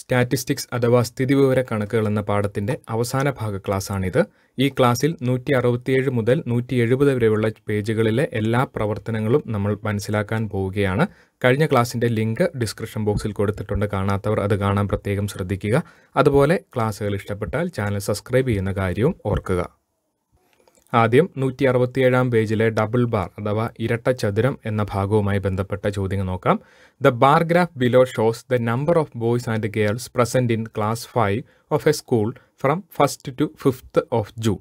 statistics അഥവാ സ്ഥിതിവിവര കണക്കുകൾ എന്ന പാഠത്തിൻ്റെ അവസാന ഭാഗ ക്ലാസ്സാണിത് ഈ ക്ലാസ്സിൽ നൂറ്റി അറുപത്തിയേഴ് മുതൽ നൂറ്റി എഴുപത് വരെയുള്ള പേജുകളിലെ എല്ലാ പ്രവർത്തനങ്ങളും നമ്മൾ മനസ്സിലാക്കാൻ പോവുകയാണ് കഴിഞ്ഞ ക്ലാസ്സിന്റെ ലിങ്ക് ഡിസ്ക്രിപ്ഷൻ ബോക്സിൽ കൊടുത്തിട്ടുണ്ട് കാണാത്തവർ അത് കാണാൻ പ്രത്യേകം ശ്രദ്ധിക്കുക അതുപോലെ ക്ലാസ്സുകൾ ഇഷ്ടപ്പെട്ടാൽ ചാനൽ സബ്സ്ക്രൈബ് ചെയ്യുന്ന കാര്യവും ഓർക്കുക ആദ്യം നൂറ്റി അറുപത്തിയേഴാം പേജിലെ ഡബിൾ ബാർ അഥവാ ഇരട്ട ചതുരം എന്ന ഭാഗവുമായി ബന്ധപ്പെട്ട ചോദ്യങ്ങൾ നോക്കാം the bar graph below shows the number of boys and girls present in class five of a school from first to fifth of June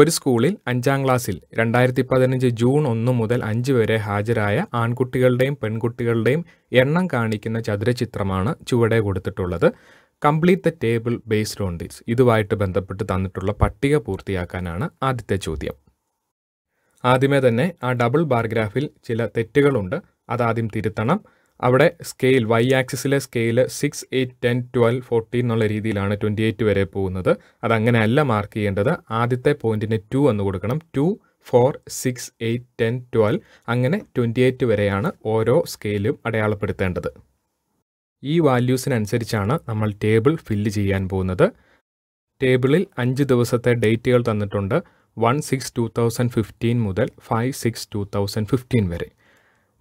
ഒരു സ്കൂളിൽ അഞ്ചാം ക്ലാസ്സിൽ രണ്ടായിരത്തി പതിനഞ്ച് ജൂൺ ഒന്ന് മുതൽ അഞ്ച് വരെ ഹാജരായ ആൺകുട്ടികളുടെയും പെൺകുട്ടികളുടെയും എണ്ണം കാണിക്കുന്ന ചതുരചിത്രമാണ് ചുവടെ കൊടുത്തിട്ടുള്ളത് complete the table based on this ഇതുമായിട്ട് ബന്ധപ്പെട്ട് തന്നിട്ടുള്ള പട്ടിക പൂർത്തിയാക്കാനാണ് ആദ്യത്തെ ചോദ്യം ആദ്യമേ തന്നെ ആ ഡബിൾ ബാർഗ്രാഫിൽ ചില തെറ്റുകളുണ്ട് അതാദ്യം തിരുത്തണം അവിടെ സ്കെയിൽ വൈ ആക്സിസിലെ scale six eight ten twelve fourteen എന്നുള്ള രീതിയിലാണ് ട്വൻറ്റി എയ്റ്റ് വരെ പോകുന്നത് അതങ്ങനെ അല്ല മാർക്ക് ചെയ്യേണ്ടത് ആദ്യത്തെ പോയിന്റിന് ടു എന്ന് കൊടുക്കണം two four six eight ten twelve അങ്ങനെ ട്വൻറ്റി എയ്റ്റ് വരെയാണ് ഓരോ സ്കെയിലും അടയാളപ്പെടുത്തേണ്ടത് ഈ വാല്യൂസിനനുസരിച്ചാണ് നമ്മൾ ടേബിൾ ഫില്ല് ചെയ്യാൻ പോകുന്നത് ടേബിളിൽ അഞ്ച് ദിവസത്തെ ഡേറ്റുകൾ തന്നിട്ടുണ്ട് one six two thousand fifteen മുതൽ five six two thousand fifteen വരെ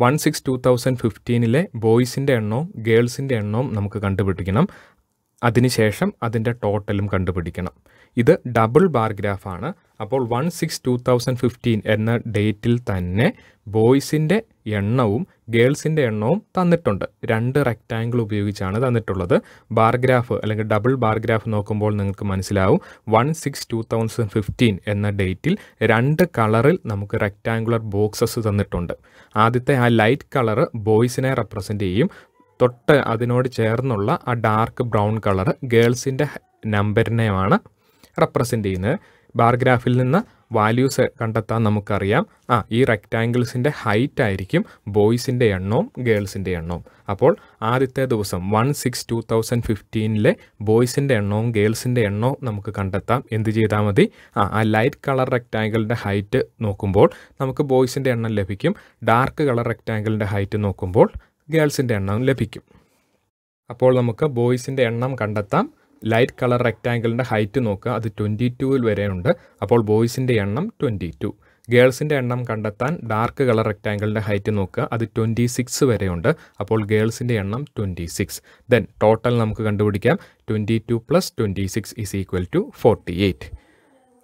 വൺ സിക്സ് ടു തൗസൻഡ് ഫിഫ്റ്റീനിലെ ബോയ്സിൻ്റെ എണ്ണവും ഗേൾസിൻ്റെ എണ്ണവും നമുക്ക് കണ്ടുപിടിക്കണം അതിനുശേഷം അതിൻ്റെ ടോട്ടലും കണ്ടുപിടിക്കണം ഇത് ഡബിൾ ബാർ അപ്പോൾ one six two thousand fifteen എന്ന ഡേറ്റിൽ തന്നെ ബോയ്സിൻ്റെ എണ്ണവും ഗേൾസിൻ്റെ എണ്ണവും തന്നിട്ടുണ്ട് രണ്ട് റെക്റ്റാങ്കിൾ ഉപയോഗിച്ചാണ് തന്നിട്ടുള്ളത് ബാർഗ്രാഫ് അല്ലെങ്കിൽ ഡബിൾ ബാർഗ്രാഫ് നോക്കുമ്പോൾ നിങ്ങൾക്ക് മനസ്സിലാവും one six two thousand fifteen എന്ന ഡേറ്റിൽ രണ്ട് കളറിൽ നമുക്ക് റെക്റ്റാങ്കുലർ ബോക്സസ് തന്നിട്ടുണ്ട് ആദ്യത്തെ ആ ലൈറ്റ് കളറ് ബോയ്സിനെ റെപ്രസെൻ്റ് ചെയ്യും തൊട്ട് അതിനോട് ചേർന്നുള്ള ആ ഡാർക്ക് ബ്രൗൺ കളർ ഗേൾസിൻ്റെ നമ്പറിനെയാണ് റെപ്രസെൻ്റ് ചെയ്യുന്നത് ബാർ ഗ്രാഫിൽ നിന്ന് വാല്യൂസ് കണ്ടെത്താൻ നമുക്കറിയാം ആ ഈ റെക്റ്റാങ്കിൾസിൻ്റെ ഹൈറ്റ് ആയിരിക്കും ബോയ്സിൻ്റെ എണ്ണവും ഗേൾസിൻ്റെ എണ്ണവും അപ്പോൾ ആദ്യത്തെ ദിവസം വൺ സിക്സ് ടു തൗസൻഡ് ഫിഫ്റ്റീനിലെ ബോയ്സിൻ്റെ എണ്ണവും ഗേൾസിൻ്റെ എണ്ണവും നമുക്ക് കണ്ടെത്താം എന്ത് ചെയ്താൽ മതി ആ ആ ലൈറ്റ് കളർ റെക്റ്റാങ്കിളിൻ്റെ ഹൈറ്റ് നോക്കുമ്പോൾ നമുക്ക് ബോയ്സിൻ്റെ എണ്ണം ലഭിക്കും ഡാർക്ക് കളർ റെക്റ്റാങ്കിളിൻ്റെ ഹൈറ്റ് നോക്കുമ്പോൾ ഗേൾസിൻ്റെ എണ്ണം ലഭിക്കും അപ്പോൾ നമുക്ക് ബോയ്സിൻ്റെ എണ്ണം കണ്ടെത്താം ലൈറ്റ് കളർ റെക്റ്റാങ്കിളിൻ്റെ ഹൈറ്റ് നോക്കുക അത് ട്വൻറ്റി ടുവിൽ വരെയുണ്ട് അപ്പോൾ ബോയ്സിൻ്റെ എണ്ണം ട്വൻറ്റി ടു ഗേൾസിൻ്റെ എണ്ണം കണ്ടെത്താൻ ഡാർക്ക് കളർ റെക്റ്റാങ്കിളിൻ്റെ ഹൈറ്റ് നോക്കുക അത് ട്വൻറ്റി സിക്സ് വരെയുണ്ട് അപ്പോൾ ഗേൾസിൻ്റെ എണ്ണം ട്വൻറ്റി സിക്സ് ദെൻ ടോട്ടൽ നമുക്ക് കണ്ടുപിടിക്കാം twenty two plus twenty six is equal to forty eight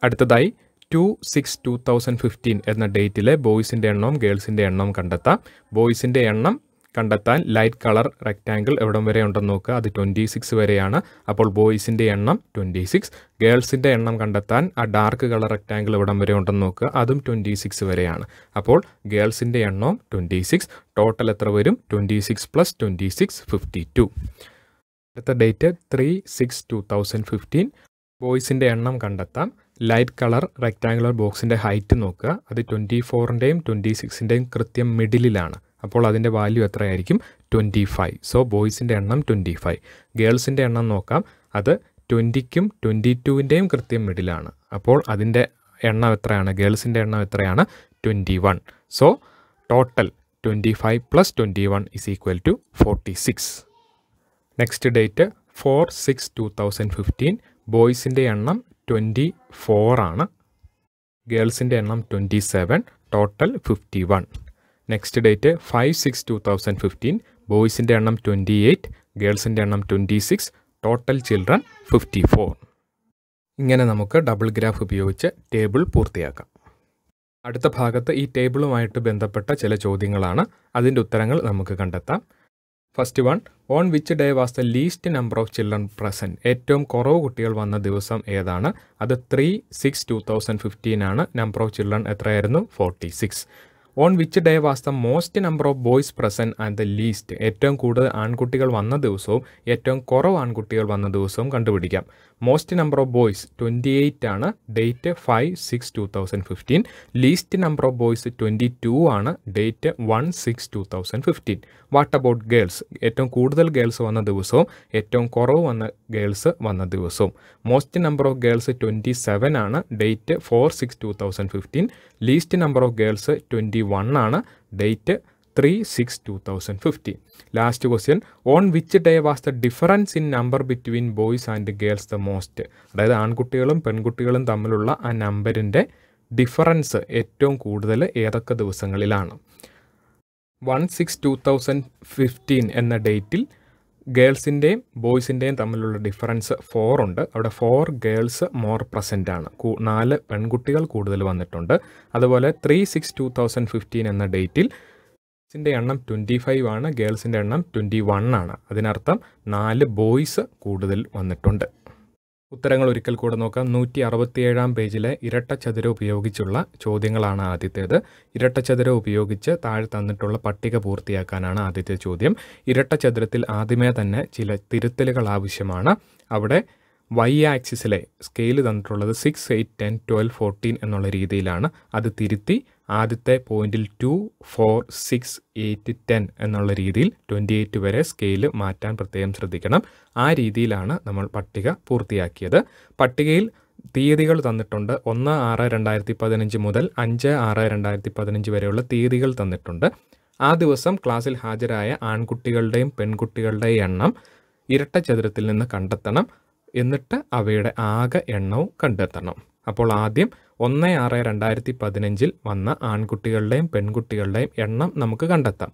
അടുത്തതായി two six two thousand fifteen എന്ന ഡേറ്റിലെ ബോയ്സിൻ്റെ എണ്ണവും ഗേൾസിൻ്റെ എണ്ണവും കണ്ടെത്താം ബോയ്സിൻ്റെ എണ്ണം കണ്ടെത്താൻ ലൈറ്റ് കളർ റെക്റ്റാങ്കിൾ എവിടം വരെ ഉണ്ടെന്ന് നോക്കുക അത് ട്വൻറ്റി സിക്സ് വരെയാണ് അപ്പോൾ ബോയ്സിൻ്റെ എണ്ണം ട്വൻറ്റി സിക്സ് ഗേൾസിൻ്റെ എണ്ണം കണ്ടെത്താൻ ആ ഡാർക്ക് കളർ റെക്റ്റാങ്കിൾ എവിടം വരെ ഉണ്ടെന്ന് നോക്കുക അതും ട്വൻറ്റി സിക്സ് വരെയാണ് അപ്പോൾ ഗേൾസിൻ്റെ എണ്ണവും ട്വൻറ്റി സിക്സ് ടോട്ടൽ എത്ര വരും twenty six plus twenty six fifty two അടുത്ത date three six two thousand fifteen ബോയ്സിൻ്റെ എണ്ണം കണ്ടെത്താം ലൈറ്റ് കളർ റെക്റ്റാങ്കുലർ ബോക്സിൻ്റെ ഹൈറ്റ് നോക്കുക അത് ട്വൻറ്റി ഫോറിൻ്റെയും ട്വൻറ്റി സിക്സിൻ്റെയും കൃത്യം മിഡിലിലാണ് അപ്പോൾ അതിൻ്റെ വാല്യൂ എത്രയായിരിക്കും ട്വൻറ്റി ഫൈവ് സോ ബോയ്സിൻ്റെ എണ്ണം ട്വൻറ്റി ഫൈവ് ഗേൾസിൻ്റെ എണ്ണം നോക്കാം അത് ട്വൻറ്റിക്കും ട്വൻറ്റി ടുവിൻ്റെയും കൃത്യം മിഡിലാണ് അപ്പോൾ അതിൻ്റെ എണ്ണം എത്രയാണ് ഗേൾസിൻ്റെ എണ്ണം എത്രയാണ് twenty one so total twenty five plus twenty one is equal to forty six next date four six two thousand fifteen ബോയ്സിൻ്റെ എണ്ണം ട്വൻറ്റി ഫോറാണ് ഗേൾസിൻ്റെ എണ്ണം twenty seven total fifty one next date five six two thousand fifteen ബോയ്സിൻ്റെ എണ്ണം twenty eight ഗേൾസിൻ്റെ എണ്ണം twenty six total children fifty four ഇങ്ങനെ നമുക്ക് ഡബിൾ ഗ്രാഫ് ഉപയോഗിച്ച് ടേബിൾ പൂർത്തിയാക്കാം അടുത്ത ഭാഗത്ത് ഈ ടേബിളുമായിട്ട് ബന്ധപ്പെട്ട ചില ചോദ്യങ്ങളാണ് അതിൻ്റെ ഉത്തരങ്ങൾ നമുക്ക് കണ്ടെത്താം first one on which day was the least number of children present ഏറ്റവും കുറവ് കുട്ടികൾ വന്ന ദിവസം ഏതാണ് അത് three six two thousand fifteen ആണ് നമ്പർ ഓഫ് ചിൽഡ്രൻ എത്രയായിരുന്നു forty six on which day was the most number of boys present and the least ഏറ്റവും കൂടുതൽ ആൺകുട്ടികൾ വന്ന ദിവസവും ഏറ്റവും കുറവ് ആൺകുട്ടികൾ വന്ന ദിവസവും കണ്ടുപിടിക്കാം most number of boys twenty eight ആണ് date five six two thousand fifteen least number of boys twenty two ആണ് date one six two thousand fifteen what about girls ഏറ്റവും കൂടുതൽ ഗേൾസ് വന്ന ദിവസവും ഏറ്റവും കുറവ് വന്ന ഗേൾസ് വന്ന ദിവസവും most number of girls twenty seven ആണ് date four six two thousand fifteen least number of girls twenty one ആണ് date three six two thousand fifty last question on which day was the difference in number between boys and girls the most അതായത് ആൺകുട്ടികളും പെൺകുട്ടികളും തമ്മിലുള്ള ആ നമ്പറിൻ്റെ difference ഏറ്റവും കൂടുതൽ ഏതൊക്കെ ദിവസങ്ങളിലാണ് one six two thousand fifteen എന്ന ഡേറ്റിൽ ഗേൾസിൻ്റെയും ബോയ്സിൻ്റെയും തമ്മിലുള്ള ഡിഫറൻസ് ഫോർ ഉണ്ട് അവിടെ ഫോർ ഗേൾസ് മോർ പ്രസൻ്റ് ആണ് നാല് പെൺകുട്ടികൾ കൂടുതൽ വന്നിട്ടുണ്ട് അതുപോലെ three six two thousand fifteen എന്ന ഡേറ്റിൽ ബോയ്സിൻ്റെ എണ്ണം ട്വൻറ്റി ഫൈവ് ആണ് ഗേൾസിൻ്റെ എണ്ണം ട്വൻറ്റി വൺ ആണ് അതിനർത്ഥം നാല് ബോയ്സ് കൂടുതൽ വന്നിട്ടുണ്ട് ഉത്തരങ്ങൾ ഒരിക്കൽ കൂടെ നോക്കാം നൂറ്റി അറുപത്തിയേഴാം പേജിലെ ചതുര ഉപയോഗിച്ചുള്ള ചോദ്യങ്ങളാണ് ആദ്യത്തേത് ചതുര ഉപയോഗിച്ച് താഴെ തന്നിട്ടുള്ള പട്ടിക പൂർത്തിയാക്കാനാണ് ആദ്യത്തെ ചോദ്യം ചതുരത്തിൽ ആദ്യമേ തന്നെ ചില തിരുത്തലുകൾ ആവശ്യമാണ് അവിടെ വൈ ആക്സിസിലെ സ്കെയിൽ തന്നിട്ടുള്ളത് six eight ten twelve fourteen എന്നുള്ള രീതിയിലാണ് അത് തിരുത്തി ആദ്യത്തെ പോയിന്റിൽ two four six eight ten എന്നുള്ള രീതിയിൽ ട്വൻറ്റി എയ്റ്റ് വരെ സ്കെയിൽ മാറ്റാൻ പ്രത്യേകം ശ്രദ്ധിക്കണം ആ രീതിയിലാണ് നമ്മൾ പട്ടിക പൂർത്തിയാക്കിയത് പട്ടികയിൽ തീയതികൾ തന്നിട്ടുണ്ട് ഒന്ന് ആറ് രണ്ടായിരത്തി പതിനഞ്ച് മുതൽ അഞ്ച് ആറ് രണ്ടായിരത്തി പതിനഞ്ച് വരെയുള്ള തീയതികൾ തന്നിട്ടുണ്ട് ആ ദിവസം ക്ലാസ്സിൽ ഹാജരായ ആൺകുട്ടികളുടെയും പെൺകുട്ടികളുടെയും എണ്ണം ഇരട്ടചതുരത്തിൽ നിന്ന് കണ്ടെത്തണം എന്നിട്ട് അവയുടെ ആകെ എണ്ണവും കണ്ടെത്തണം അപ്പോൾ ആദ്യം ഒന്ന് ആറ് രണ്ടായിരത്തി പതിനഞ്ചിൽ വന്ന ആൺകുട്ടികളുടെയും പെൺകുട്ടികളുടെയും എണ്ണം നമുക്ക് കണ്ടെത്താം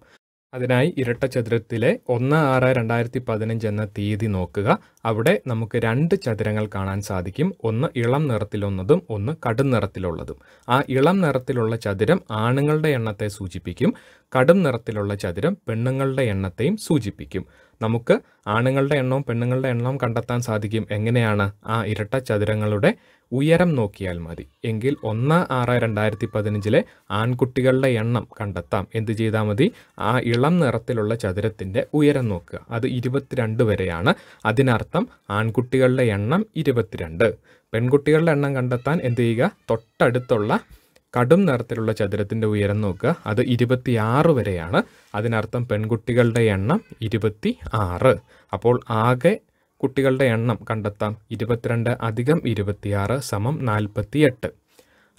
അതിനായി ചതുരത്തിലെ ഒന്ന് ആറ് രണ്ടായിരത്തി പതിനഞ്ച് എന്ന തീയതി നോക്കുക അവിടെ നമുക്ക് രണ്ട് ചതുരങ്ങൾ കാണാൻ സാധിക്കും ഒന്ന് ഇളം നിറത്തിലൊന്നതും ഒന്ന് കടും നിറത്തിലുള്ളതും ആ ഇളം നിറത്തിലുള്ള ചതുരം ആണുങ്ങളുടെ എണ്ണത്തെ സൂചിപ്പിക്കും കടും നിറത്തിലുള്ള ചതുരം പെണ്ണുങ്ങളുടെ എണ്ണത്തെയും സൂചിപ്പിക്കും നമുക്ക് ആണുങ്ങളുടെ എണ്ണവും പെണ്ണുങ്ങളുടെ എണ്ണവും കണ്ടെത്താൻ സാധിക്കും എങ്ങനെയാണ് ആ ഇരട്ട ചതുരങ്ങളുടെ ഉയരം നോക്കിയാൽ മതി എങ്കിൽ ഒന്ന് ആറ് രണ്ടായിരത്തി പതിനഞ്ചിലെ ആൺകുട്ടികളുടെ എണ്ണം കണ്ടെത്താം എന്ത് ചെയ്താൽ മതി ആ ഇളം നിറത്തിലുള്ള ചതുരത്തിൻ്റെ ഉയരം നോക്കുക അത് ഇരുപത്തിരണ്ട് വരെയാണ് അതിനർത്ഥം ആൺകുട്ടികളുടെ എണ്ണം ഇരുപത്തിരണ്ട് പെൺകുട്ടികളുടെ എണ്ണം കണ്ടെത്താൻ എന്ത് ചെയ്യുക തൊട്ടടുത്തുള്ള കടും നിറത്തിലുള്ള ചതുരത്തിൻ്റെ ഉയരം നോക്കുക അത് ഇരുപത്തി ആറ് വരെയാണ് അതിനർത്ഥം പെൺകുട്ടികളുടെ എണ്ണം ഇരുപത്തി ആറ് അപ്പോൾ ആകെ കുട്ടികളുടെ എണ്ണം കണ്ടെത്താം ഇരുപത്തിരണ്ട് അധികം ഇരുപത്തിയാറ് സമം നാൽപ്പത്തി എട്ട്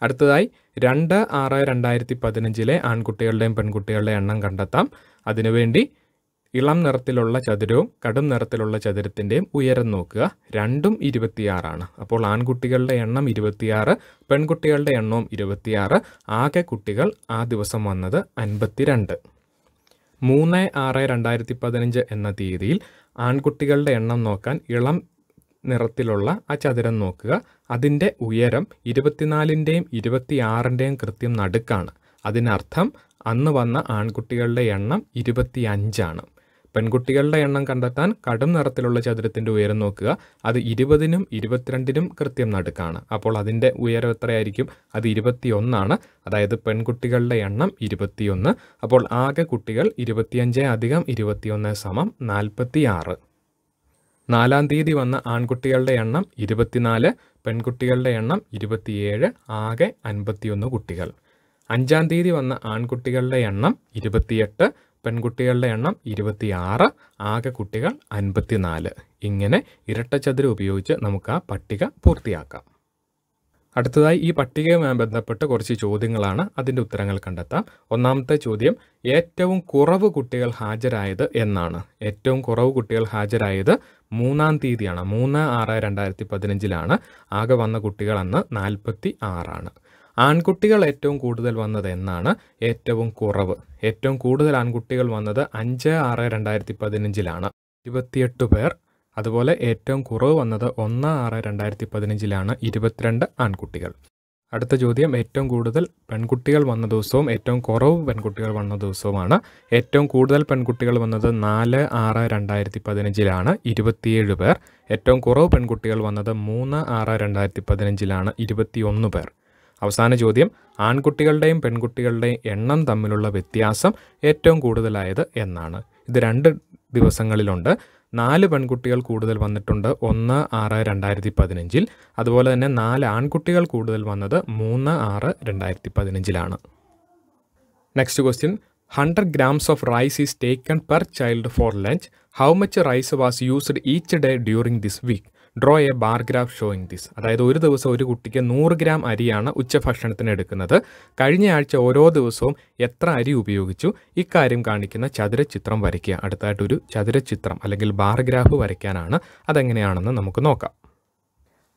അടുത്തതായി രണ്ട് ആറ് രണ്ടായിരത്തി പതിനഞ്ചിലെ ആൺകുട്ടികളുടെയും പെൺകുട്ടികളുടെയും എണ്ണം കണ്ടെത്താം അതിനുവേണ്ടി ഇളം നിറത്തിലുള്ള ചതുരവും കടും നിറത്തിലുള്ള ചതുരത്തിൻ്റെയും ഉയരം നോക്കുക രണ്ടും ഇരുപത്തിയാറാണ് അപ്പോൾ ആൺകുട്ടികളുടെ എണ്ണം ഇരുപത്തിയാറ് പെൺകുട്ടികളുടെ എണ്ണവും ഇരുപത്തിയാറ് ആകെ കുട്ടികൾ ആ ദിവസം വന്നത് അൻപത്തിരണ്ട് മൂന്ന് ആറ് രണ്ടായിരത്തി പതിനഞ്ച് എന്ന തീയതിയിൽ ആൺകുട്ടികളുടെ എണ്ണം നോക്കാൻ ഇളം നിറത്തിലുള്ള ആ ചതുരം നോക്കുക അതിൻ്റെ ഉയരം ഇരുപത്തിനാലിൻ്റെയും ഇരുപത്തിയാറിൻ്റെയും കൃത്യം നടുക്കാണ് അതിനർത്ഥം അന്ന് വന്ന ആൺകുട്ടികളുടെ എണ്ണം ഇരുപത്തിയഞ്ചാണ് പെൺകുട്ടികളുടെ എണ്ണം കണ്ടെത്താൻ കടും നിറത്തിലുള്ള ചതുരത്തിൻ്റെ ഉയരം നോക്കുക അത് ഇരുപതിനും ഇരുപത്തിരണ്ടിനും കൃത്യം നടുക്കാണ് അപ്പോൾ അതിൻ്റെ ഉയരം എത്രയായിരിക്കും അത് ഇരുപത്തിയൊന്നാണ് അതായത് പെൺകുട്ടികളുടെ എണ്ണം ഇരുപത്തിയൊന്ന് അപ്പോൾ ആകെ കുട്ടികൾ ഇരുപത്തിയഞ്ച് അധികം ഇരുപത്തിയൊന്ന് സമം നാൽപ്പത്തി ആറ് നാലാം തീയതി വന്ന ആൺകുട്ടികളുടെ എണ്ണം ഇരുപത്തിനാല് പെൺകുട്ടികളുടെ എണ്ണം ഇരുപത്തിയേഴ് ആകെ അൻപത്തിയൊന്ന് കുട്ടികൾ അഞ്ചാം തീയതി വന്ന ആൺകുട്ടികളുടെ എണ്ണം ഇരുപത്തിയെട്ട് പെൺകുട്ടികളുടെ എണ്ണം ഇരുപത്തിയാറ് ആകെ കുട്ടികൾ അൻപത്തിനാല് ഇങ്ങനെ ഇരട്ടച്ചതുരം ഉപയോഗിച്ച് നമുക്ക് ആ പട്ടിക പൂർത്തിയാക്കാം അടുത്തതായി ഈ പട്ടികയുമായി ബന്ധപ്പെട്ട് കുറച്ച് ചോദ്യങ്ങളാണ് അതിൻ്റെ ഉത്തരങ്ങൾ കണ്ടെത്താം ഒന്നാമത്തെ ചോദ്യം ഏറ്റവും കുറവ് കുട്ടികൾ ഹാജരായത് എന്നാണ് ഏറ്റവും കുറവ് കുട്ടികൾ ഹാജരായത് മൂന്നാം തീയതിയാണ് മൂന്ന് ആറ് രണ്ടായിരത്തി പതിനഞ്ചിലാണ് ആകെ വന്ന കുട്ടികൾ അന്ന് നാൽപ്പത്തി ആറാണ് ആൺകുട്ടികൾ ഏറ്റവും കൂടുതൽ വന്നത് എന്നാണ് ഏറ്റവും കുറവ് ഏറ്റവും കൂടുതൽ ആൺകുട്ടികൾ വന്നത് അഞ്ച് ആറ് രണ്ടായിരത്തി പതിനഞ്ചിലാണ് ഇരുപത്തിയെട്ട് പേർ അതുപോലെ ഏറ്റവും കുറവ് വന്നത് ഒന്ന് ആറ് രണ്ടായിരത്തി പതിനഞ്ചിലാണ് ഇരുപത്തിരണ്ട് ആൺകുട്ടികൾ അടുത്ത ചോദ്യം ഏറ്റവും കൂടുതൽ പെൺകുട്ടികൾ വന്ന ദിവസവും ഏറ്റവും കുറവ് പെൺകുട്ടികൾ വന്ന ദിവസവുമാണ് ഏറ്റവും കൂടുതൽ പെൺകുട്ടികൾ വന്നത് നാല് ആറ് രണ്ടായിരത്തി പതിനഞ്ചിലാണ് ഇരുപത്തിയേഴ് പേർ ഏറ്റവും കുറവ് പെൺകുട്ടികൾ വന്നത് മൂന്ന് ആറ് രണ്ടായിരത്തി പതിനഞ്ചിലാണ് ഇരുപത്തിയൊന്ന് പേർ അവസാന ചോദ്യം ആൺകുട്ടികളുടെയും പെൺകുട്ടികളുടെയും എണ്ണം തമ്മിലുള്ള വ്യത്യാസം ഏറ്റവും കൂടുതലായത് എന്നാണ് ഇത് രണ്ട് ദിവസങ്ങളിലുണ്ട് നാല് പെൺകുട്ടികൾ കൂടുതൽ വന്നിട്ടുണ്ട് ഒന്ന് ആറ് രണ്ടായിരത്തി പതിനഞ്ചിൽ അതുപോലെ തന്നെ നാല് ആൺകുട്ടികൾ കൂടുതൽ വന്നത് മൂന്ന് ആറ് രണ്ടായിരത്തി പതിനഞ്ചിലാണ് next question hundred grams of rice is taken per child for lunch how much rice was used each day during this week draw a bar graph showing this അതായത് ഒരു ദിവസം ഒരു കുട്ടിക്ക് നൂറ് ഗ്രാം അരിയാണ് ഉച്ചഭക്ഷണത്തിന് എടുക്കുന്നത് കഴിഞ്ഞ ആഴ്ച ഓരോ ദിവസവും എത്ര അരി ഉപയോഗിച്ചു ഇക്കാര്യം കാണിക്കുന്ന ചതുരചിത്രം വരയ്ക്കുക അടുത്തായിട്ടൊരു ചതുരചിത്രം അല്ലെങ്കിൽ ബാർ ഗ്രാഫ് വരയ്ക്കാനാണ് അതെങ്ങനെയാണെന്ന് നമുക്ക് നോക്കാം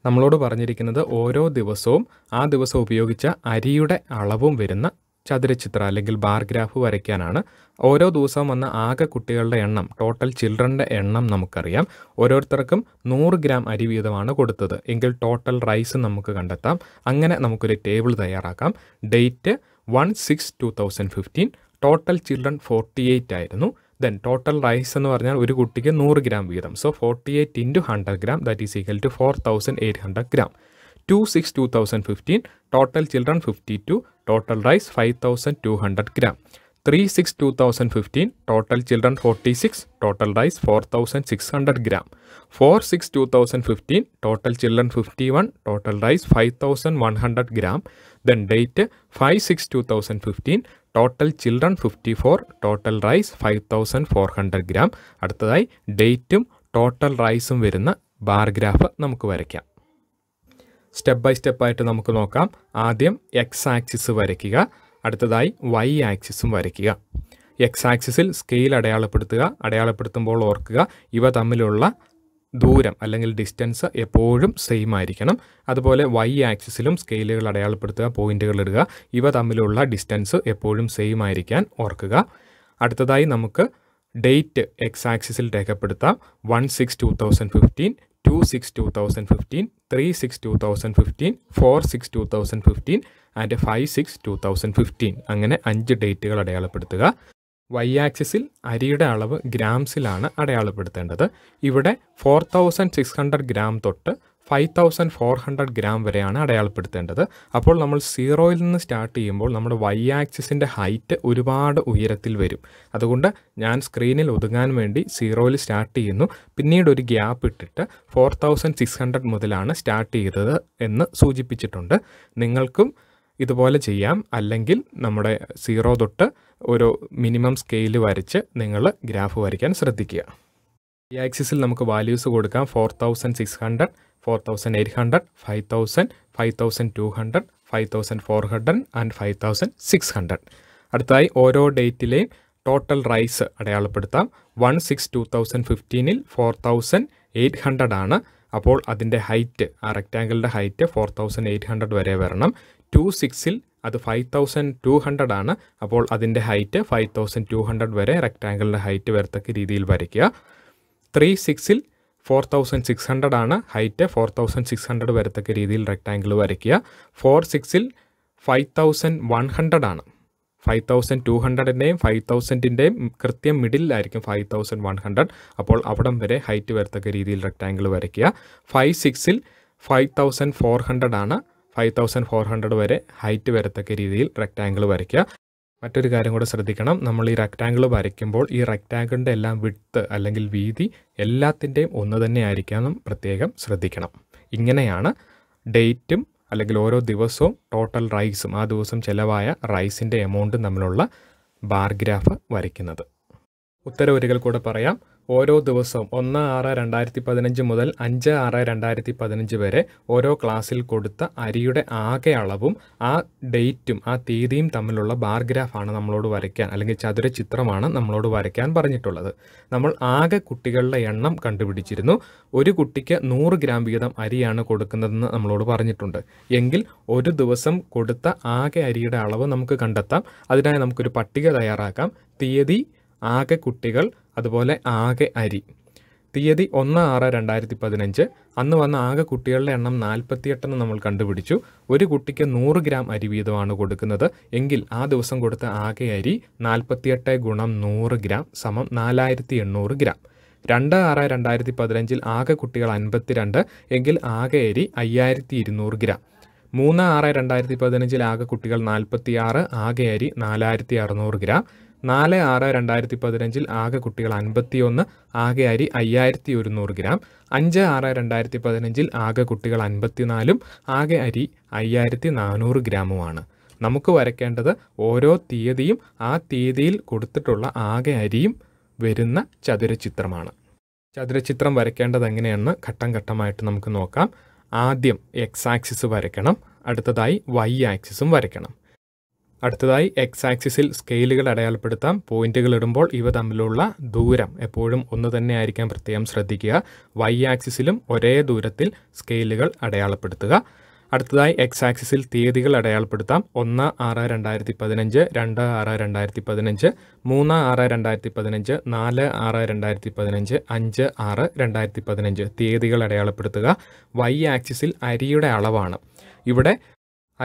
നമ്മളോട് പറഞ്ഞിരിക്കുന്നത് ഓരോ ദിവസവും ആ ദിവസം ഉപയോഗിച്ച അരിയുടെ അളവും വരുന്ന ചതുരചിത്രം അല്ലെങ്കിൽ ബാർ ഗ്രാഫ് വരയ്ക്കാനാണ് ഓരോ ദിവസവും വന്ന ആകെ കുട്ടികളുടെ എണ്ണം ടോട്ടൽ ചിൽഡ്രൻ്റെ എണ്ണം നമുക്കറിയാം ഓരോരുത്തർക്കും നൂറ് ഗ്രാം അരി വീതമാണ് കൊടുത്തത് എങ്കിൽ ടോട്ടൽ റൈസ് നമുക്ക് കണ്ടെത്താം അങ്ങനെ നമുക്കൊരു ടേബിൾ തയ്യാറാക്കാം date one six two thousand fifteen total children forty eight ആയിരുന്നു ദെൻ ടോട്ടൽ റൈസ് എന്ന് പറഞ്ഞാൽ ഒരു കുട്ടിക്ക് നൂറ് ഗ്രാം വീതം so forty eight into hundred gram that is equal to four thousand eight hundred gram 2 6 2015 total children 52 total rice 5200 gram 3 6 2015 total children 46 total rice 4600 gram 4 6 2015 total children 51 total rice 5100 gram then date 5 6 2015 total children fifty four total rice five thousand four hundred gram അടുത്തതായി ഡേറ്റും total റൈസും വരുന്ന bar graph നമുക്ക് വരയ്ക്കാം step by സ്റ്റെപ്പായിട്ട് നമുക്ക് നോക്കാം ആദ്യം എക്സ് ആക്സിസ് വരയ്ക്കുക അടുത്തതായി വൈ ആക്സിസും വരയ്ക്കുക എക്സ് ആക്സിസിൽ സ്കെയിൽ അടയാളപ്പെടുത്തുക അടയാളപ്പെടുത്തുമ്പോൾ ഓർക്കുക ഇവ തമ്മിലുള്ള ദൂരം അല്ലെങ്കിൽ ഡിസ്റ്റൻസ് എപ്പോഴും സെയിം ആയിരിക്കണം അതുപോലെ വൈ ആക്സിസിലും സ്കെയിലുകൾ അടയാളപ്പെടുത്തുക പോയിന്റുകൾ ഇടുക ഇവ തമ്മിലുള്ള ഡിസ്റ്റൻസ് എപ്പോഴും സെയിം ആയിരിക്കാൻ ഓർക്കുക അടുത്തതായി നമുക്ക് ഡേറ്റ് എക്സ് ആക്സിസിൽ രേഖപ്പെടുത്താം one six two thousand fifteen two six two thousand fifteen three six two thousand fifteen four six two thousand fifteen and five six two thousand fifteen അങ്ങനെ അഞ്ച് ഡേറ്റുകൾ അടയാളപ്പെടുത്തുക വൈ ആക്സിസിൽ അരിയുടെ അളവ് ഗ്രാംസിലാണ് അടയാളപ്പെടുത്തേണ്ടത് ഇവിടെ four thousand six hundred gram തൊട്ട് five thousand four hundred gram വരെയാണ് അടയാളപ്പെടുത്തേണ്ടത് അപ്പോൾ നമ്മൾ സീറോയിൽ നിന്ന് സ്റ്റാർട്ട് ചെയ്യുമ്പോൾ നമ്മുടെ വൈ ആക്സിസിൻ്റെ ഹൈറ്റ് ഒരുപാട് ഉയരത്തിൽ വരും അതുകൊണ്ട് ഞാൻ സ്ക്രീനിൽ ഒതുങ്ങാൻ വേണ്ടി സീറോയിൽ സ്റ്റാർട്ട് ചെയ്യുന്നു പിന്നീട് ഒരു ഗ്യാപ്പ് ഇട്ടിട്ട് ഫോർ തൗസൻഡ് സിക്സ് ഹൺഡ്രഡ് മുതലാണ് സ്റ്റാർട്ട് ചെയ്തത് എന്ന് സൂചിപ്പിച്ചിട്ടുണ്ട് നിങ്ങൾക്കും ഇതുപോലെ ചെയ്യാം അല്ലെങ്കിൽ നമ്മുടെ സീറോ തൊട്ട് ഒരു മിനിമം സ്കെയിൽ വരച്ച് നിങ്ങൾ ഗ്രാഫ് വരയ്ക്കാൻ ശ്രദ്ധിക്കുക ഈ ആക്സിസിൽ നമുക്ക് വാല്യൂസ് കൊടുക്കാം four thousand six hundred four thousand eight hundred five thousand five thousand two hundred five thousand four hundred and five thousand six hundred അടുത്തായി ഓരോ ഡേറ്റിലെയും ടോട്ടൽ റൈസ് അടയാളപ്പെടുത്താം വൺ സിക്സ് ടു തൗസൻഡ് ഫിഫ്റ്റീനിൽ ഫോർ തൗസൻഡ് എയ്റ്റ് ഹൺഡ്രഡ് ആണ് അപ്പോൾ അതിൻ്റെ height ആ റെക്റ്റാങ്കിളിൻ്റെ height four thousand eight hundred വരെ വരണം ടു സിക്സിൽ അത് ഫൈവ് തൗസൻഡ് ടു ഹൺഡ്രഡ് ആണ് അപ്പോൾ അതിൻ്റെ height five thousand two hundred വരെ റെക്റ്റാങ്കിളിൻ്റെ ഹൈറ്റ് വരത്തക്ക രീതിയിൽ വരയ്ക്കുക ത്രീ സിക്സിൽ ഫോർ തൗസൻഡ് സിക്സ് ഹൺഡ്രഡ് ആണ് height four thousand six hundred വരത്തക്ക രീതിയിൽ റെക്റ്റാങ്കിൾ വരയ്ക്കുക ഫോർ സിക്സിൽ ഫൈവ് തൗസൻഡ് വൺ ഹൺഡ്രഡ് ആണ് ഫൈവ് തൗസൻഡ് ടു ഹൺഡ്രഡിൻ്റെയും ഫൈവ് തൗസൻഡിൻ്റെയും കൃത്യം മിഡിലായിരിക്കും ഫൈവ് തൗസൻഡ് വൺ ഹൺഡ്രഡ് അപ്പോൾ അവിടം വരെ ഹൈറ്റ് വരത്തക്ക രീതിയിൽ റെക്റ്റാങ്കിൾ വരയ്ക്കുക ഫൈവ് സിക്സിൽ ഫൈവ് തൗസൻഡ് ഫോർ ഹൺഡ്രഡ് ആണ് ഫൈവ് തൗസൻഡ് ഫോർ ഹൺഡ്രഡ് വരെ ഹൈറ്റ് വരത്തക്ക രീതിയിൽ റെക്റ്റാങ്കിൾ വരയ്ക്കുക മറ്റൊരു കാര്യം കൂടെ ശ്രദ്ധിക്കണം നമ്മൾ ഈ റെക്റ്റാങ്കിൾ വരയ്ക്കുമ്പോൾ ഈ റെക്റ്റാങ്കിളിൻ്റെ എല്ലാം വിട്ത് അല്ലെങ്കിൽ വീതി എല്ലാത്തിൻ്റെയും ഒന്ന് തന്നെ പ്രത്യേകം ശ്രദ്ധിക്കണം ഇങ്ങനെയാണ് ഡേറ്റും അല്ലെങ്കിൽ ഓരോ ദിവസവും ടോട്ടൽ റൈസും ആ ദിവസം ചിലവായ റൈസിൻ്റെ എമൗണ്ടും തമ്മിലുള്ള ബാർ ഗ്രാഫ് വരയ്ക്കുന്നത് ഉത്തരവരികൾ കൂടെ പറയാം ഓരോ ദിവസവും ഒന്ന് ആറ് രണ്ടായിരത്തി പതിനഞ്ച് മുതൽ അഞ്ച് ആറ് രണ്ടായിരത്തി പതിനഞ്ച് വരെ ഓരോ ക്ലാസ്സിൽ കൊടുത്ത അരിയുടെ ആകെ അളവും ആ ഡേറ്റും ആ തീയതിയും തമ്മിലുള്ള ബാർ നമ്മളോട് വരയ്ക്കാൻ അല്ലെങ്കിൽ ചതുര ചിത്രമാണ് നമ്മളോട് വരയ്ക്കാൻ പറഞ്ഞിട്ടുള്ളത് നമ്മൾ ആകെ കുട്ടികളുടെ എണ്ണം കണ്ടുപിടിച്ചിരുന്നു ഒരു കുട്ടിക്ക് നൂറ് ഗ്രാം വീതം അരിയാണ് കൊടുക്കുന്നതെന്ന് നമ്മളോട് പറഞ്ഞിട്ടുണ്ട് എങ്കിൽ ഒരു ദിവസം കൊടുത്ത ആകെ അരിയുടെ അളവ് നമുക്ക് കണ്ടെത്താം അതിനായി നമുക്കൊരു പട്ടിക തയ്യാറാക്കാം തീയതി ആകെ കുട്ടികൾ അതുപോലെ ആകെ അരി തീയതി ഒന്ന് ആറ് രണ്ടായിരത്തി പതിനഞ്ച് അന്ന് വന്ന ആകെ കുട്ടികളുടെ എണ്ണം നാൽപ്പത്തിയെട്ടെന്ന് നമ്മൾ കണ്ടുപിടിച്ചു ഒരു കുട്ടിക്ക് നൂറ് ഗ്രാം അരി വീതമാണ് കൊടുക്കുന്നത് എങ്കിൽ ആ ദിവസം കൊടുത്ത ആകെ അരി നാൽപ്പത്തിയെട്ട് ഗുണം നൂറ് ഗ്രാം സമം നാലായിരത്തി എണ്ണൂറ് ഗ്രാം രണ്ട് ആറ് രണ്ടായിരത്തി പതിനഞ്ചിൽ ആകെ കുട്ടികൾ അൻപത്തിരണ്ട് എങ്കിൽ ആകെ അരി അയ്യായിരത്തി ഇരുന്നൂറ് ഗ്രാം മൂന്ന് ആറ് രണ്ടായിരത്തി പതിനഞ്ചിൽ ആകെ കുട്ടികൾ നാൽപ്പത്തി ആറ് ആകെ അരി നാലായിരത്തി അറുന്നൂറ് ഗ്രാം നാല് ആറ് രണ്ടായിരത്തി പതിനഞ്ചിൽ ആകെ കുട്ടികൾ അൻപത്തിയൊന്ന് ആകെ അരി അയ്യായിരത്തി ഒരുന്നൂറ് ഗ്രാം അഞ്ച് ആറ് രണ്ടായിരത്തി പതിനഞ്ചിൽ ആകെ കുട്ടികൾ അൻപത്തിനാലും ആകെ അരി അയ്യായിരത്തി നാനൂറ് ഗ്രാമുമാണ് നമുക്ക് വരയ്ക്കേണ്ടത് ഓരോ തീയതിയും ആ തീയതിയിൽ കൊടുത്തിട്ടുള്ള ആകെ അരിയും വരുന്ന ചതുരചിത്രമാണ് ചതുരചിത്രം വരയ്ക്കേണ്ടത് എങ്ങനെയെന്ന് ഘട്ടം ഘട്ടമായിട്ട് നമുക്ക് നോക്കാം ആദ്യം എക്സ് ആക്സിസ് വരയ്ക്കണം അടുത്തതായി വൈ ആക്സിസും വരയ്ക്കണം അടുത്തതായി എക്സ് ആക്സിസിൽ സ്കെയിലുകൾ അടയാളപ്പെടുത്താം പോയിന്റുകൾ ഇടുമ്പോൾ ഇവ തമ്മിലുള്ള ദൂരം എപ്പോഴും ഒന്ന് തന്നെ ആയിരിക്കാൻ പ്രത്യേകം ശ്രദ്ധിക്കുക വൈ ആക്സിസിലും ഒരേ ദൂരത്തിൽ സ്കെയിലുകൾ അടയാളപ്പെടുത്തുക അടുത്തതായി എക്സ് ആക്സിസിൽ തീയതികൾ അടയാളപ്പെടുത്താം ഒന്ന് ആറ് രണ്ടായിരത്തി പതിനഞ്ച് രണ്ട് ആറ് രണ്ടായിരത്തി പതിനഞ്ച് മൂന്ന് ആറ് രണ്ടായിരത്തി പതിനഞ്ച് നാല് ആറ് രണ്ടായിരത്തി പതിനഞ്ച് അഞ്ച് ആറ് രണ്ടായിരത്തി പതിനഞ്ച് തീയതികൾ അടയാളപ്പെടുത്തുക വൈ ആക്സിസിൽ അരിയുടെ അളവാണ് ഇവിടെ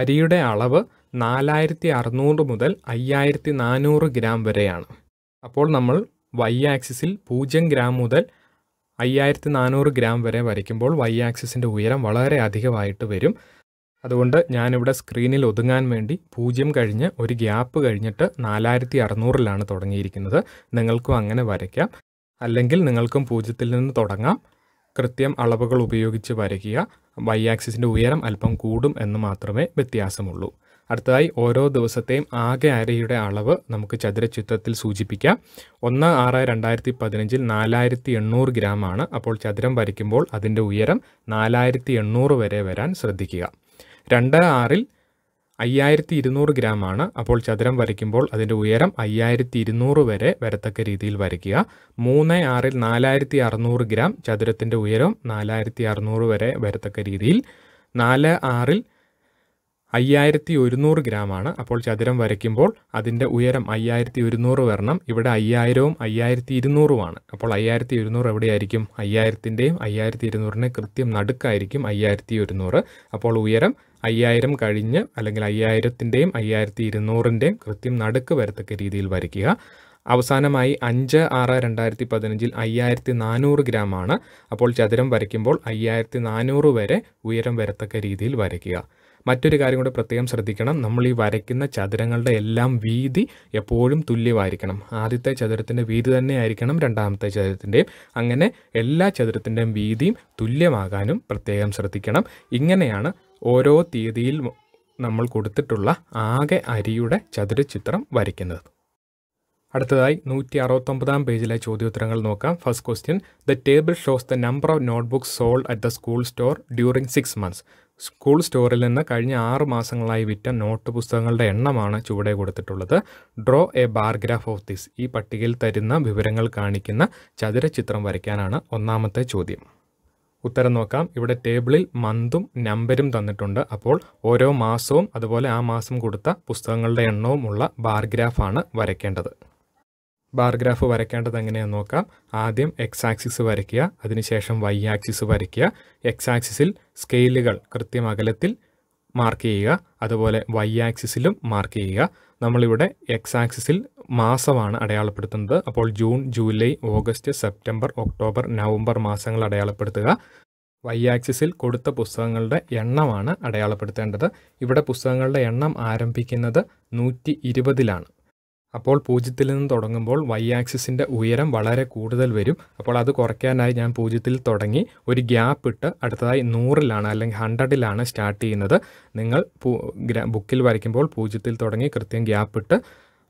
അരിയുടെ അളവ് നാലായിരത്തി അറുന്നൂറ് മുതൽ അയ്യായിരത്തി നാനൂറ് ഗ്രാം വരെയാണ് അപ്പോൾ നമ്മൾ വൈ ആക്സിസിൽ പൂജ്യം ഗ്രാം മുതൽ അയ്യായിരത്തി നാനൂറ് ഗ്രാം വരെ വരയ്ക്കുമ്പോൾ വൈ ആക്സിസിൻ്റെ ഉയരം വളരെ അധികമായിട്ട് വരും അതുകൊണ്ട് ഞാനിവിടെ സ്ക്രീനിൽ ഒതുങ്ങാൻ വേണ്ടി പൂജ്യം കഴിഞ്ഞ് ഒരു ഗ്യാപ്പ് കഴിഞ്ഞിട്ട് നാലായിരത്തി അറുന്നൂറിലാണ് തുടങ്ങിയിരിക്കുന്നത് നിങ്ങൾക്കും അങ്ങനെ വരയ്ക്കാം അല്ലെങ്കിൽ നിങ്ങൾക്കും പൂജ്യത്തിൽ നിന്ന് തുടങ്ങാം കൃത്യം അളവുകൾ ഉപയോഗിച്ച് വരയ്ക്കുക വൈ ആക്സിസിൻ്റെ ഉയരം അല്പം കൂടും എന്ന് മാത്രമേ വ്യത്യാസമുള്ളൂ അടുത്തതായി ഓരോ ദിവസത്തെയും ആകെ അരയുടെ അളവ് നമുക്ക് ചതുരചിത്രത്തിൽ സൂചിപ്പിക്കാം ഒന്ന് ആറ് രണ്ടായിരത്തി പതിനഞ്ചിൽ നാലായിരത്തി എണ്ണൂറ് ഗ്രാമാണ് അപ്പോൾ ചതുരം വരയ്ക്കുമ്പോൾ അതിൻ്റെ ഉയരം നാലായിരത്തി എണ്ണൂറ് വരെ വരാൻ ശ്രദ്ധിക്കുക രണ്ട് ആറിൽ അയ്യായിരത്തി ഇരുന്നൂറ് ഗ്രാം ആണ് അപ്പോൾ ചതുരം വരയ്ക്കുമ്പോൾ അതിൻ്റെ ഉയരം അയ്യായിരത്തി ഇരുന്നൂറ് വരെ വരത്തക്ക രീതിയിൽ വരയ്ക്കുക മൂന്ന് ആറിൽ നാലായിരത്തി അറുന്നൂറ് ഗ്രാം ചതുരത്തിൻ്റെ ഉയരം നാലായിരത്തി അറുന്നൂറ് വരെ വരത്തക്ക രീതിയിൽ നാല് ആറിൽ അയ്യായിരത്തി ഒരുന്നൂറ് ഗ്രാമാണ് അപ്പോൾ ചതുരം വരയ്ക്കുമ്പോൾ അതിൻ്റെ ഉയരം അയ്യായിരത്തി ഒരുന്നൂറ് വരണം ഇവിടെ അയ്യായിരവും അയ്യായിരത്തി ഇരുന്നൂറുമാണ് അപ്പോൾ അയ്യായിരത്തി ഇരുന്നൂറ് എവിടെയായിരിക്കും അയ്യായിരത്തിൻ്റെയും അയ്യായിരത്തി ഇരുന്നൂറിൻ്റെ കൃത്യം നടുക്കായിരിക്കും അയ്യായിരത്തി ഒരുന്നൂറ് അപ്പോൾ ഉയരം അയ്യായിരം കഴിഞ്ഞ് അല്ലെങ്കിൽ അയ്യായിരത്തിൻ്റെയും അയ്യായിരത്തി ഇരുന്നൂറിൻ്റെയും കൃത്യം നടുക്ക് വരത്തക്ക രീതിയിൽ വരയ്ക്കുക അവസാനമായി അഞ്ച് ആറ് രണ്ടായിരത്തി പതിനഞ്ചിൽ അയ്യായിരത്തി നാനൂറ് ഗ്രാമാണ് അപ്പോൾ ചതുരം വരയ്ക്കുമ്പോൾ അയ്യായിരത്തി നാനൂറ് വരെ ഉയരം വരത്തക്ക രീതിയിൽ വരയ്ക്കുക മറ്റൊരു കാര്യം കൂടെ പ്രത്യേകം ശ്രദ്ധിക്കണം നമ്മൾ ഈ വരയ്ക്കുന്ന ചതുരങ്ങളുടെ എല്ലാം വീതി എപ്പോഴും തുല്യമായിരിക്കണം ആദ്യത്തെ ചതുരത്തിൻ്റെ വീതി തന്നെ ആയിരിക്കണം രണ്ടാമത്തെ ചതുരത്തിൻ്റെയും അങ്ങനെ എല്ലാ ചതുരത്തിൻ്റെയും വീതിയും തുല്യമാകാനും പ്രത്യേകം ശ്രദ്ധിക്കണം ഇങ്ങനെയാണ് ഓരോ തീയതിയിൽ നമ്മൾ കൊടുത്തിട്ടുള്ള ആകെ അരിയുടെ ചതുരചിത്രം വരയ്ക്കുന്നത് അടുത്തതായി നൂറ്റി അറുപത്തൊമ്പതാം പേജിലെ ചോദ്യോത്തരങ്ങൾ നോക്കാം first question the table shows the number of notebooks sold at the school store during six months school store നിന്ന് കഴിഞ്ഞ ആറ് മാസങ്ങളായി വിറ്റ നോട്ട് പുസ്തകങ്ങളുടെ എണ്ണമാണ് ചുവടെ കൊടുത്തിട്ടുള്ളത് draw a bar graph of this ഈ പട്ടികയിൽ തരുന്ന വിവരങ്ങൾ കാണിക്കുന്ന ചതുരചിത്രം വരയ്ക്കാനാണ് ഒന്നാമത്തെ ചോദ്യം ഉത്തരം നോക്കാം ഇവിടെ ടേബിളിൽ മന്തും നമ്പരും തന്നിട്ടുണ്ട് അപ്പോൾ ഓരോ മാസവും അതുപോലെ ആ മാസം കൊടുത്ത പുസ്തകങ്ങളുടെ ഉള്ള ബാർഗ്രാഫാണ് വരയ്ക്കേണ്ടത് ബാർ ഗ്രാഫ് വരയ്ക്കേണ്ടത് എങ്ങനെയാണെന്ന് നോക്കാം ആദ്യം എക്സ് ആക്സിസ് വരയ്ക്കുക അതിനുശേഷം വൈ ആക്സിസ് വരയ്ക്കുക എക്സ് ആക്സിസിൽ സ്കെയിലുകൾ കൃത്യം അകലത്തിൽ മാർക്ക് ചെയ്യുക അതുപോലെ വൈ ആക്സിസിലും മാർക്ക് ചെയ്യുക നമ്മളിവിടെ എക്സ് ആക്സിസിൽ മാസമാണ് അടയാളപ്പെടുത്തുന്നത് അപ്പോൾ June July August September October November മാസങ്ങൾ അടയാളപ്പെടുത്തുക വൈ ആക്സിസിൽ കൊടുത്ത പുസ്തകങ്ങളുടെ എണ്ണമാണ് അടയാളപ്പെടുത്തേണ്ടത് ഇവിടെ പുസ്തകങ്ങളുടെ എണ്ണം ആരംഭിക്കുന്നത് നൂറ്റി ഇരുപതിലാണ് അപ്പോൾ പൂജ്യത്തിൽ നിന്ന് തുടങ്ങുമ്പോൾ വൈ ആക്സിസിൻ്റെ ഉയരം വളരെ കൂടുതൽ വരും അപ്പോൾ അത് കുറയ്ക്കാനായി ഞാൻ പൂജ്യത്തിൽ തുടങ്ങി ഒരു ഗ്യാപ്പ് ഇട്ട് അടുത്തതായി നൂറിലാണ് അല്ലെങ്കിൽ ഹൺഡ്രഡിലാണ് സ്റ്റാർട്ട് ചെയ്യുന്നത് നിങ്ങൾ ബുക്കിൽ വരയ്ക്കുമ്പോൾ പൂജ്യത്തിൽ തുടങ്ങി കൃത്യം ഗ്യാപ്പ് ഇട്ട്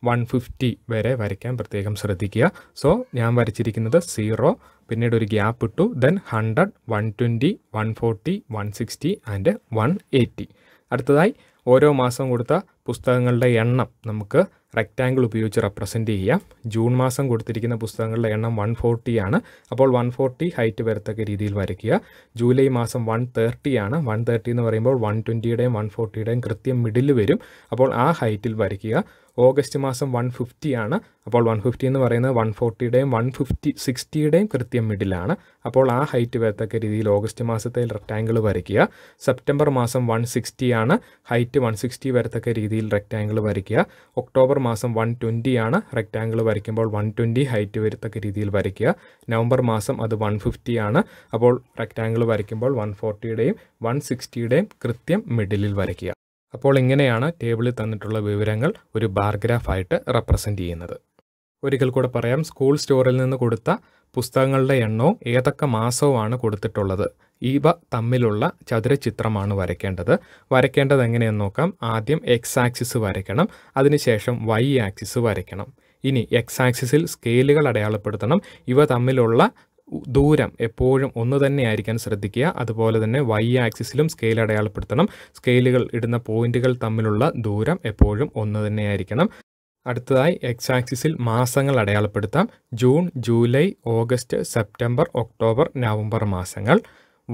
വൺ ഫിഫ്റ്റി വരെ വരയ്ക്കാൻ പ്രത്യേകം ശ്രദ്ധിക്കുക സോ ഞാൻ വരച്ചിരിക്കുന്നത് സീറോ പിന്നീട് ഒരു ഗ്യാപ്പ് ഇട്ടു then hundred one twenty one forty one sixty and one eighty അടുത്തതായി ഓരോ മാസം കൊടുത്ത പുസ്തകങ്ങളുടെ എണ്ണം നമുക്ക് റെക്റ്റാങ്കിൾ ഉപയോഗിച്ച് റെപ്രസെൻറ്റ് ചെയ്യാം ജൂൺ മാസം കൊടുത്തിരിക്കുന്ന പുസ്തകങ്ങളുടെ എണ്ണം വൺ ഫോർട്ടിയാണ് അപ്പോൾ വൺ ഫോർട്ടി ഹൈറ്റ് വരത്തക്ക രീതിയിൽ വരയ്ക്കുക ജൂലൈ മാസം വൺ തേർട്ടിയാണ് വൺ തേർട്ടി എന്ന് പറയുമ്പോൾ വൺ ട്വൻറ്റിയുടെയും വൺ ഫോർട്ടിയുടെയും കൃത്യം മിഡിൽ വരും അപ്പോൾ ആ ഹൈറ്റിൽ വരയ്ക്കുക ഓഗസ്റ്റ് മാസം വൺ ഫിഫ്റ്റിയാണ് അപ്പോൾ വൺ ഫിഫ്റ്റി എന്ന് പറയുന്നത് വൺ ഫോർട്ടിയുടെയും വൺ ഫിഫ്റ്റി സിക്സ്റ്റിയുടെയും കൃത്യം മിഡിലാണ് അപ്പോൾ ആ ഹൈറ്റ് വരത്തക്ക രീതിയിൽ ഓഗസ്റ്റ് മാസത്തെ റെക്റ്റാങ്കിൾ വരയ്ക്കുക സെപ്റ്റംബർ മാസം വൺ സിക്സ്റ്റിയാണ് ഹൈറ്റ് വൺ സിക്സ്റ്റി വരത്തക്ക രീതിയിൽ റെക്റ്റാങ്കിൾ വരയ്ക്കുക ഒക്ടോബർ മാസം വൺ ട്വൻറ്റിയാണ് റെക്റ്റാങ്കിൾ വരയ്ക്കുമ്പോൾ വൺ ട്വൻറ്റി ഹൈറ്റ് വരത്തക്ക രീതിയിൽ വരയ്ക്കുക നവംബർ മാസം അത് വൺ ഫിഫ്റ്റിയാണ് അപ്പോൾ റെക്റ്റാങ്കിൾ വരയ്ക്കുമ്പോൾ വൺ ഫോർട്ടിയുടെയും വൺ സിക്സ്റ്റിയുടെയും കൃത്യം മിഡിലിൽ വരയ്ക്കുക അപ്പോൾ ഇങ്ങനെയാണ് ടേബിളിൽ തന്നിട്ടുള്ള വിവരങ്ങൾ ഒരു ബാർഗ്രാഫ് ആയിട്ട് റെപ്രസെൻ്റ് ചെയ്യുന്നത് ഒരിക്കൽ കൂടെ പറയാം സ്കൂൾ സ്റ്റോറിൽ നിന്ന് കൊടുത്ത പുസ്തകങ്ങളുടെ എണ്ണവും ഏതൊക്കെ മാസവുമാണ് കൊടുത്തിട്ടുള്ളത് ഇവ തമ്മിലുള്ള ചതുരചിത്രമാണ് വരയ്ക്കേണ്ടത് വരയ്ക്കേണ്ടത് എങ്ങനെയെന്ന് നോക്കാം ആദ്യം എക്സ് ആക്സിസ് വരയ്ക്കണം അതിനുശേഷം വൈ ആക്സിസ് വരയ്ക്കണം ഇനി എക്സ് ആക്സിസിൽ സ്കെയിലുകൾ അടയാളപ്പെടുത്തണം ഇവ തമ്മിലുള്ള ദൂരം എപ്പോഴും ഒന്ന് തന്നെ ആയിരിക്കാൻ ശ്രദ്ധിക്കുക അതുപോലെ തന്നെ വൈ ആക്സിസിലും സ്കെയിൽ അടയാളപ്പെടുത്തണം സ്കെയിലുകൾ ഇടുന്ന പോയിന്റുകൾ തമ്മിലുള്ള ദൂരം എപ്പോഴും ഒന്ന് തന്നെ ആയിരിക്കണം അടുത്തതായി എക്സ് ആക്സിസിൽ മാസങ്ങൾ അടയാളപ്പെടുത്താം June July August September October November മാസങ്ങൾ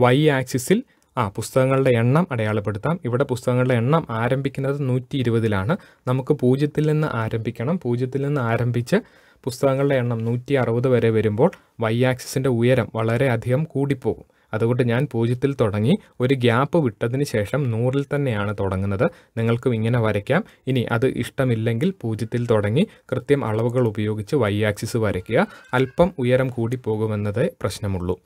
വൈ ആക്സിസിൽ ആ പുസ്തകങ്ങളുടെ എണ്ണം അടയാളപ്പെടുത്താം ഇവിടെ പുസ്തകങ്ങളുടെ എണ്ണം ആരംഭിക്കുന്നത് നൂറ്റി ഇരുപതിലാണ് നമുക്ക് പൂജ്യത്തിൽ നിന്ന് ആരംഭിക്കണം പൂജ്യത്തിൽ നിന്ന് ആരംഭിച്ച് പുസ്തകങ്ങളുടെ എണ്ണം നൂറ്റി അറുപത് വരെ വരുമ്പോൾ വൈ ആക്സിസിൻ്റെ ഉയരം വളരെയധികം കൂടിപ്പോകും അതുകൊണ്ട് ഞാൻ പൂജ്യത്തിൽ തുടങ്ങി ഒരു ഗ്യാപ്പ് വിട്ടതിന് ശേഷം നൂറിൽ തന്നെയാണ് തുടങ്ങുന്നത് നിങ്ങൾക്കും ഇങ്ങനെ വരയ്ക്കാം ഇനി അത് ഇഷ്ടമില്ലെങ്കിൽ പൂജ്യത്തിൽ തുടങ്ങി കൃത്യം അളവുകൾ ഉപയോഗിച്ച് വൈ ആക്സിസ് വരയ്ക്കുക അല്പം ഉയരം കൂടിപ്പോകുമെന്നതേ പ്രശ്നമുള്ളൂ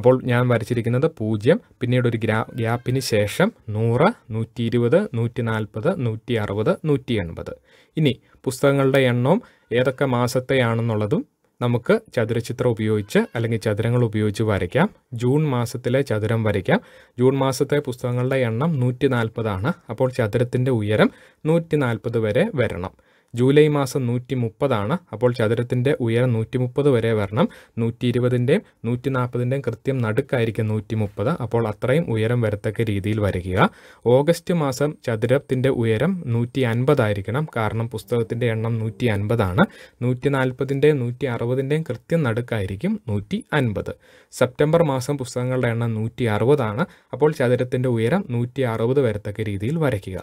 അപ്പോൾ ഞാൻ വരച്ചിരിക്കുന്നത് പൂജ്യം പിന്നീട് ഒരു ഗ്രാ ഗ്യാപ്പിന് ശേഷം നൂറ് നൂറ്റി ഇരുപത് നൂറ്റി നാൽപ്പത് നൂറ്റി അറുപത് നൂറ്റി എൺപത് ഇനി പുസ്തകങ്ങളുടെ എണ്ണവും ഏതൊക്കെ മാസത്തെയാണെന്നുള്ളതും നമുക്ക് ചതുരചിത്രം ഉപയോഗിച്ച് അല്ലെങ്കിൽ ചതുരങ്ങൾ ഉപയോഗിച്ച് വരയ്ക്കാം ജൂൺ മാസത്തിലെ ചതുരം വരയ്ക്കാം ജൂൺ മാസത്തെ പുസ്തകങ്ങളുടെ എണ്ണം നൂറ്റി നാൽപ്പതാണ് അപ്പോൾ ചതുരത്തിൻ്റെ ഉയരം നൂറ്റി നാൽപ്പത് വരെ വരണം ജൂലൈ മാസം നൂറ്റി മുപ്പതാണ് അപ്പോൾ ചതുരത്തിൻ്റെ ഉയരം നൂറ്റി മുപ്പത് വരെ വരണം നൂറ്റി ഇരുപതിൻ്റെയും നൂറ്റി നാൽപ്പതിൻ്റെയും കൃത്യം നടുക്കായിരിക്കും നൂറ്റി മുപ്പത് അപ്പോൾ അത്രയും ഉയരം വരത്തക്ക രീതിയിൽ വരയ്ക്കുക ഓഗസ്റ്റ് മാസം ചതുരത്തിൻ്റെ ഉയരം നൂറ്റി അൻപതായിരിക്കണം കാരണം പുസ്തകത്തിൻ്റെ എണ്ണം നൂറ്റി അൻപതാണ് നൂറ്റി നാൽപ്പതിൻ്റെയും നൂറ്റി അറുപതിൻ്റെയും കൃത്യം നടുക്കായിരിക്കും നൂറ്റി അൻപത് സെപ്റ്റംബർ മാസം പുസ്തകങ്ങളുടെ എണ്ണം നൂറ്റി അറുപതാണ് അപ്പോൾ ചതുരത്തിൻ്റെ ഉയരം നൂറ്റി അറുപത് വരത്തക്ക രീതിയിൽ വരയ്ക്കുക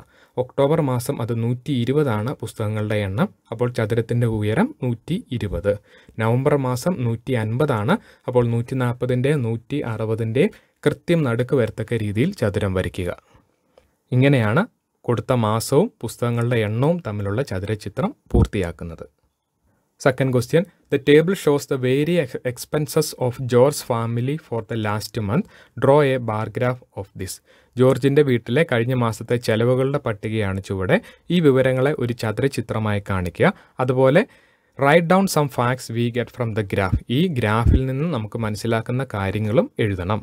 ഒക്ടോബർ മാസം അത് നൂറ്റി ഇരുപതാണ് പുസ്തകങ്ങളുടെ ചതുരങ്ങളുടെ എണ്ണം അപ്പോൾ ചതുരത്തിൻ്റെ ഉയരം നൂറ്റി ഇരുപത് നവംബർ മാസം നൂറ്റി അൻപതാണ് അപ്പോൾ നൂറ്റി നാൽപ്പതിൻ്റെ നൂറ്റി അറുപതിൻ്റെ കൃത്യം നടുക്ക് വരത്തക്ക രീതിയിൽ ചതുരം വരയ്ക്കുക ഇങ്ങനെയാണ് കൊടുത്ത മാസവും പുസ്തകങ്ങളുടെ എണ്ണവും തമ്മിലുള്ള ചതുരചിത്രം പൂർത്തിയാക്കുന്നത് second question the table shows the very expenses of George family for the last month draw a bar graph of this ജോർജിൻ്റെ വീട്ടിലെ കഴിഞ്ഞ മാസത്തെ ചെലവുകളുടെ പട്ടികയാണ് ചുവടെ ഈ വിവരങ്ങളെ ഒരു ചതുരചിത്രമായി കാണിക്കുക അതുപോലെ write down some facts we get from the graph ഈ ഗ്രാഫിൽ നിന്ന് നമുക്ക് മനസ്സിലാക്കുന്ന കാര്യങ്ങളും എഴുതണം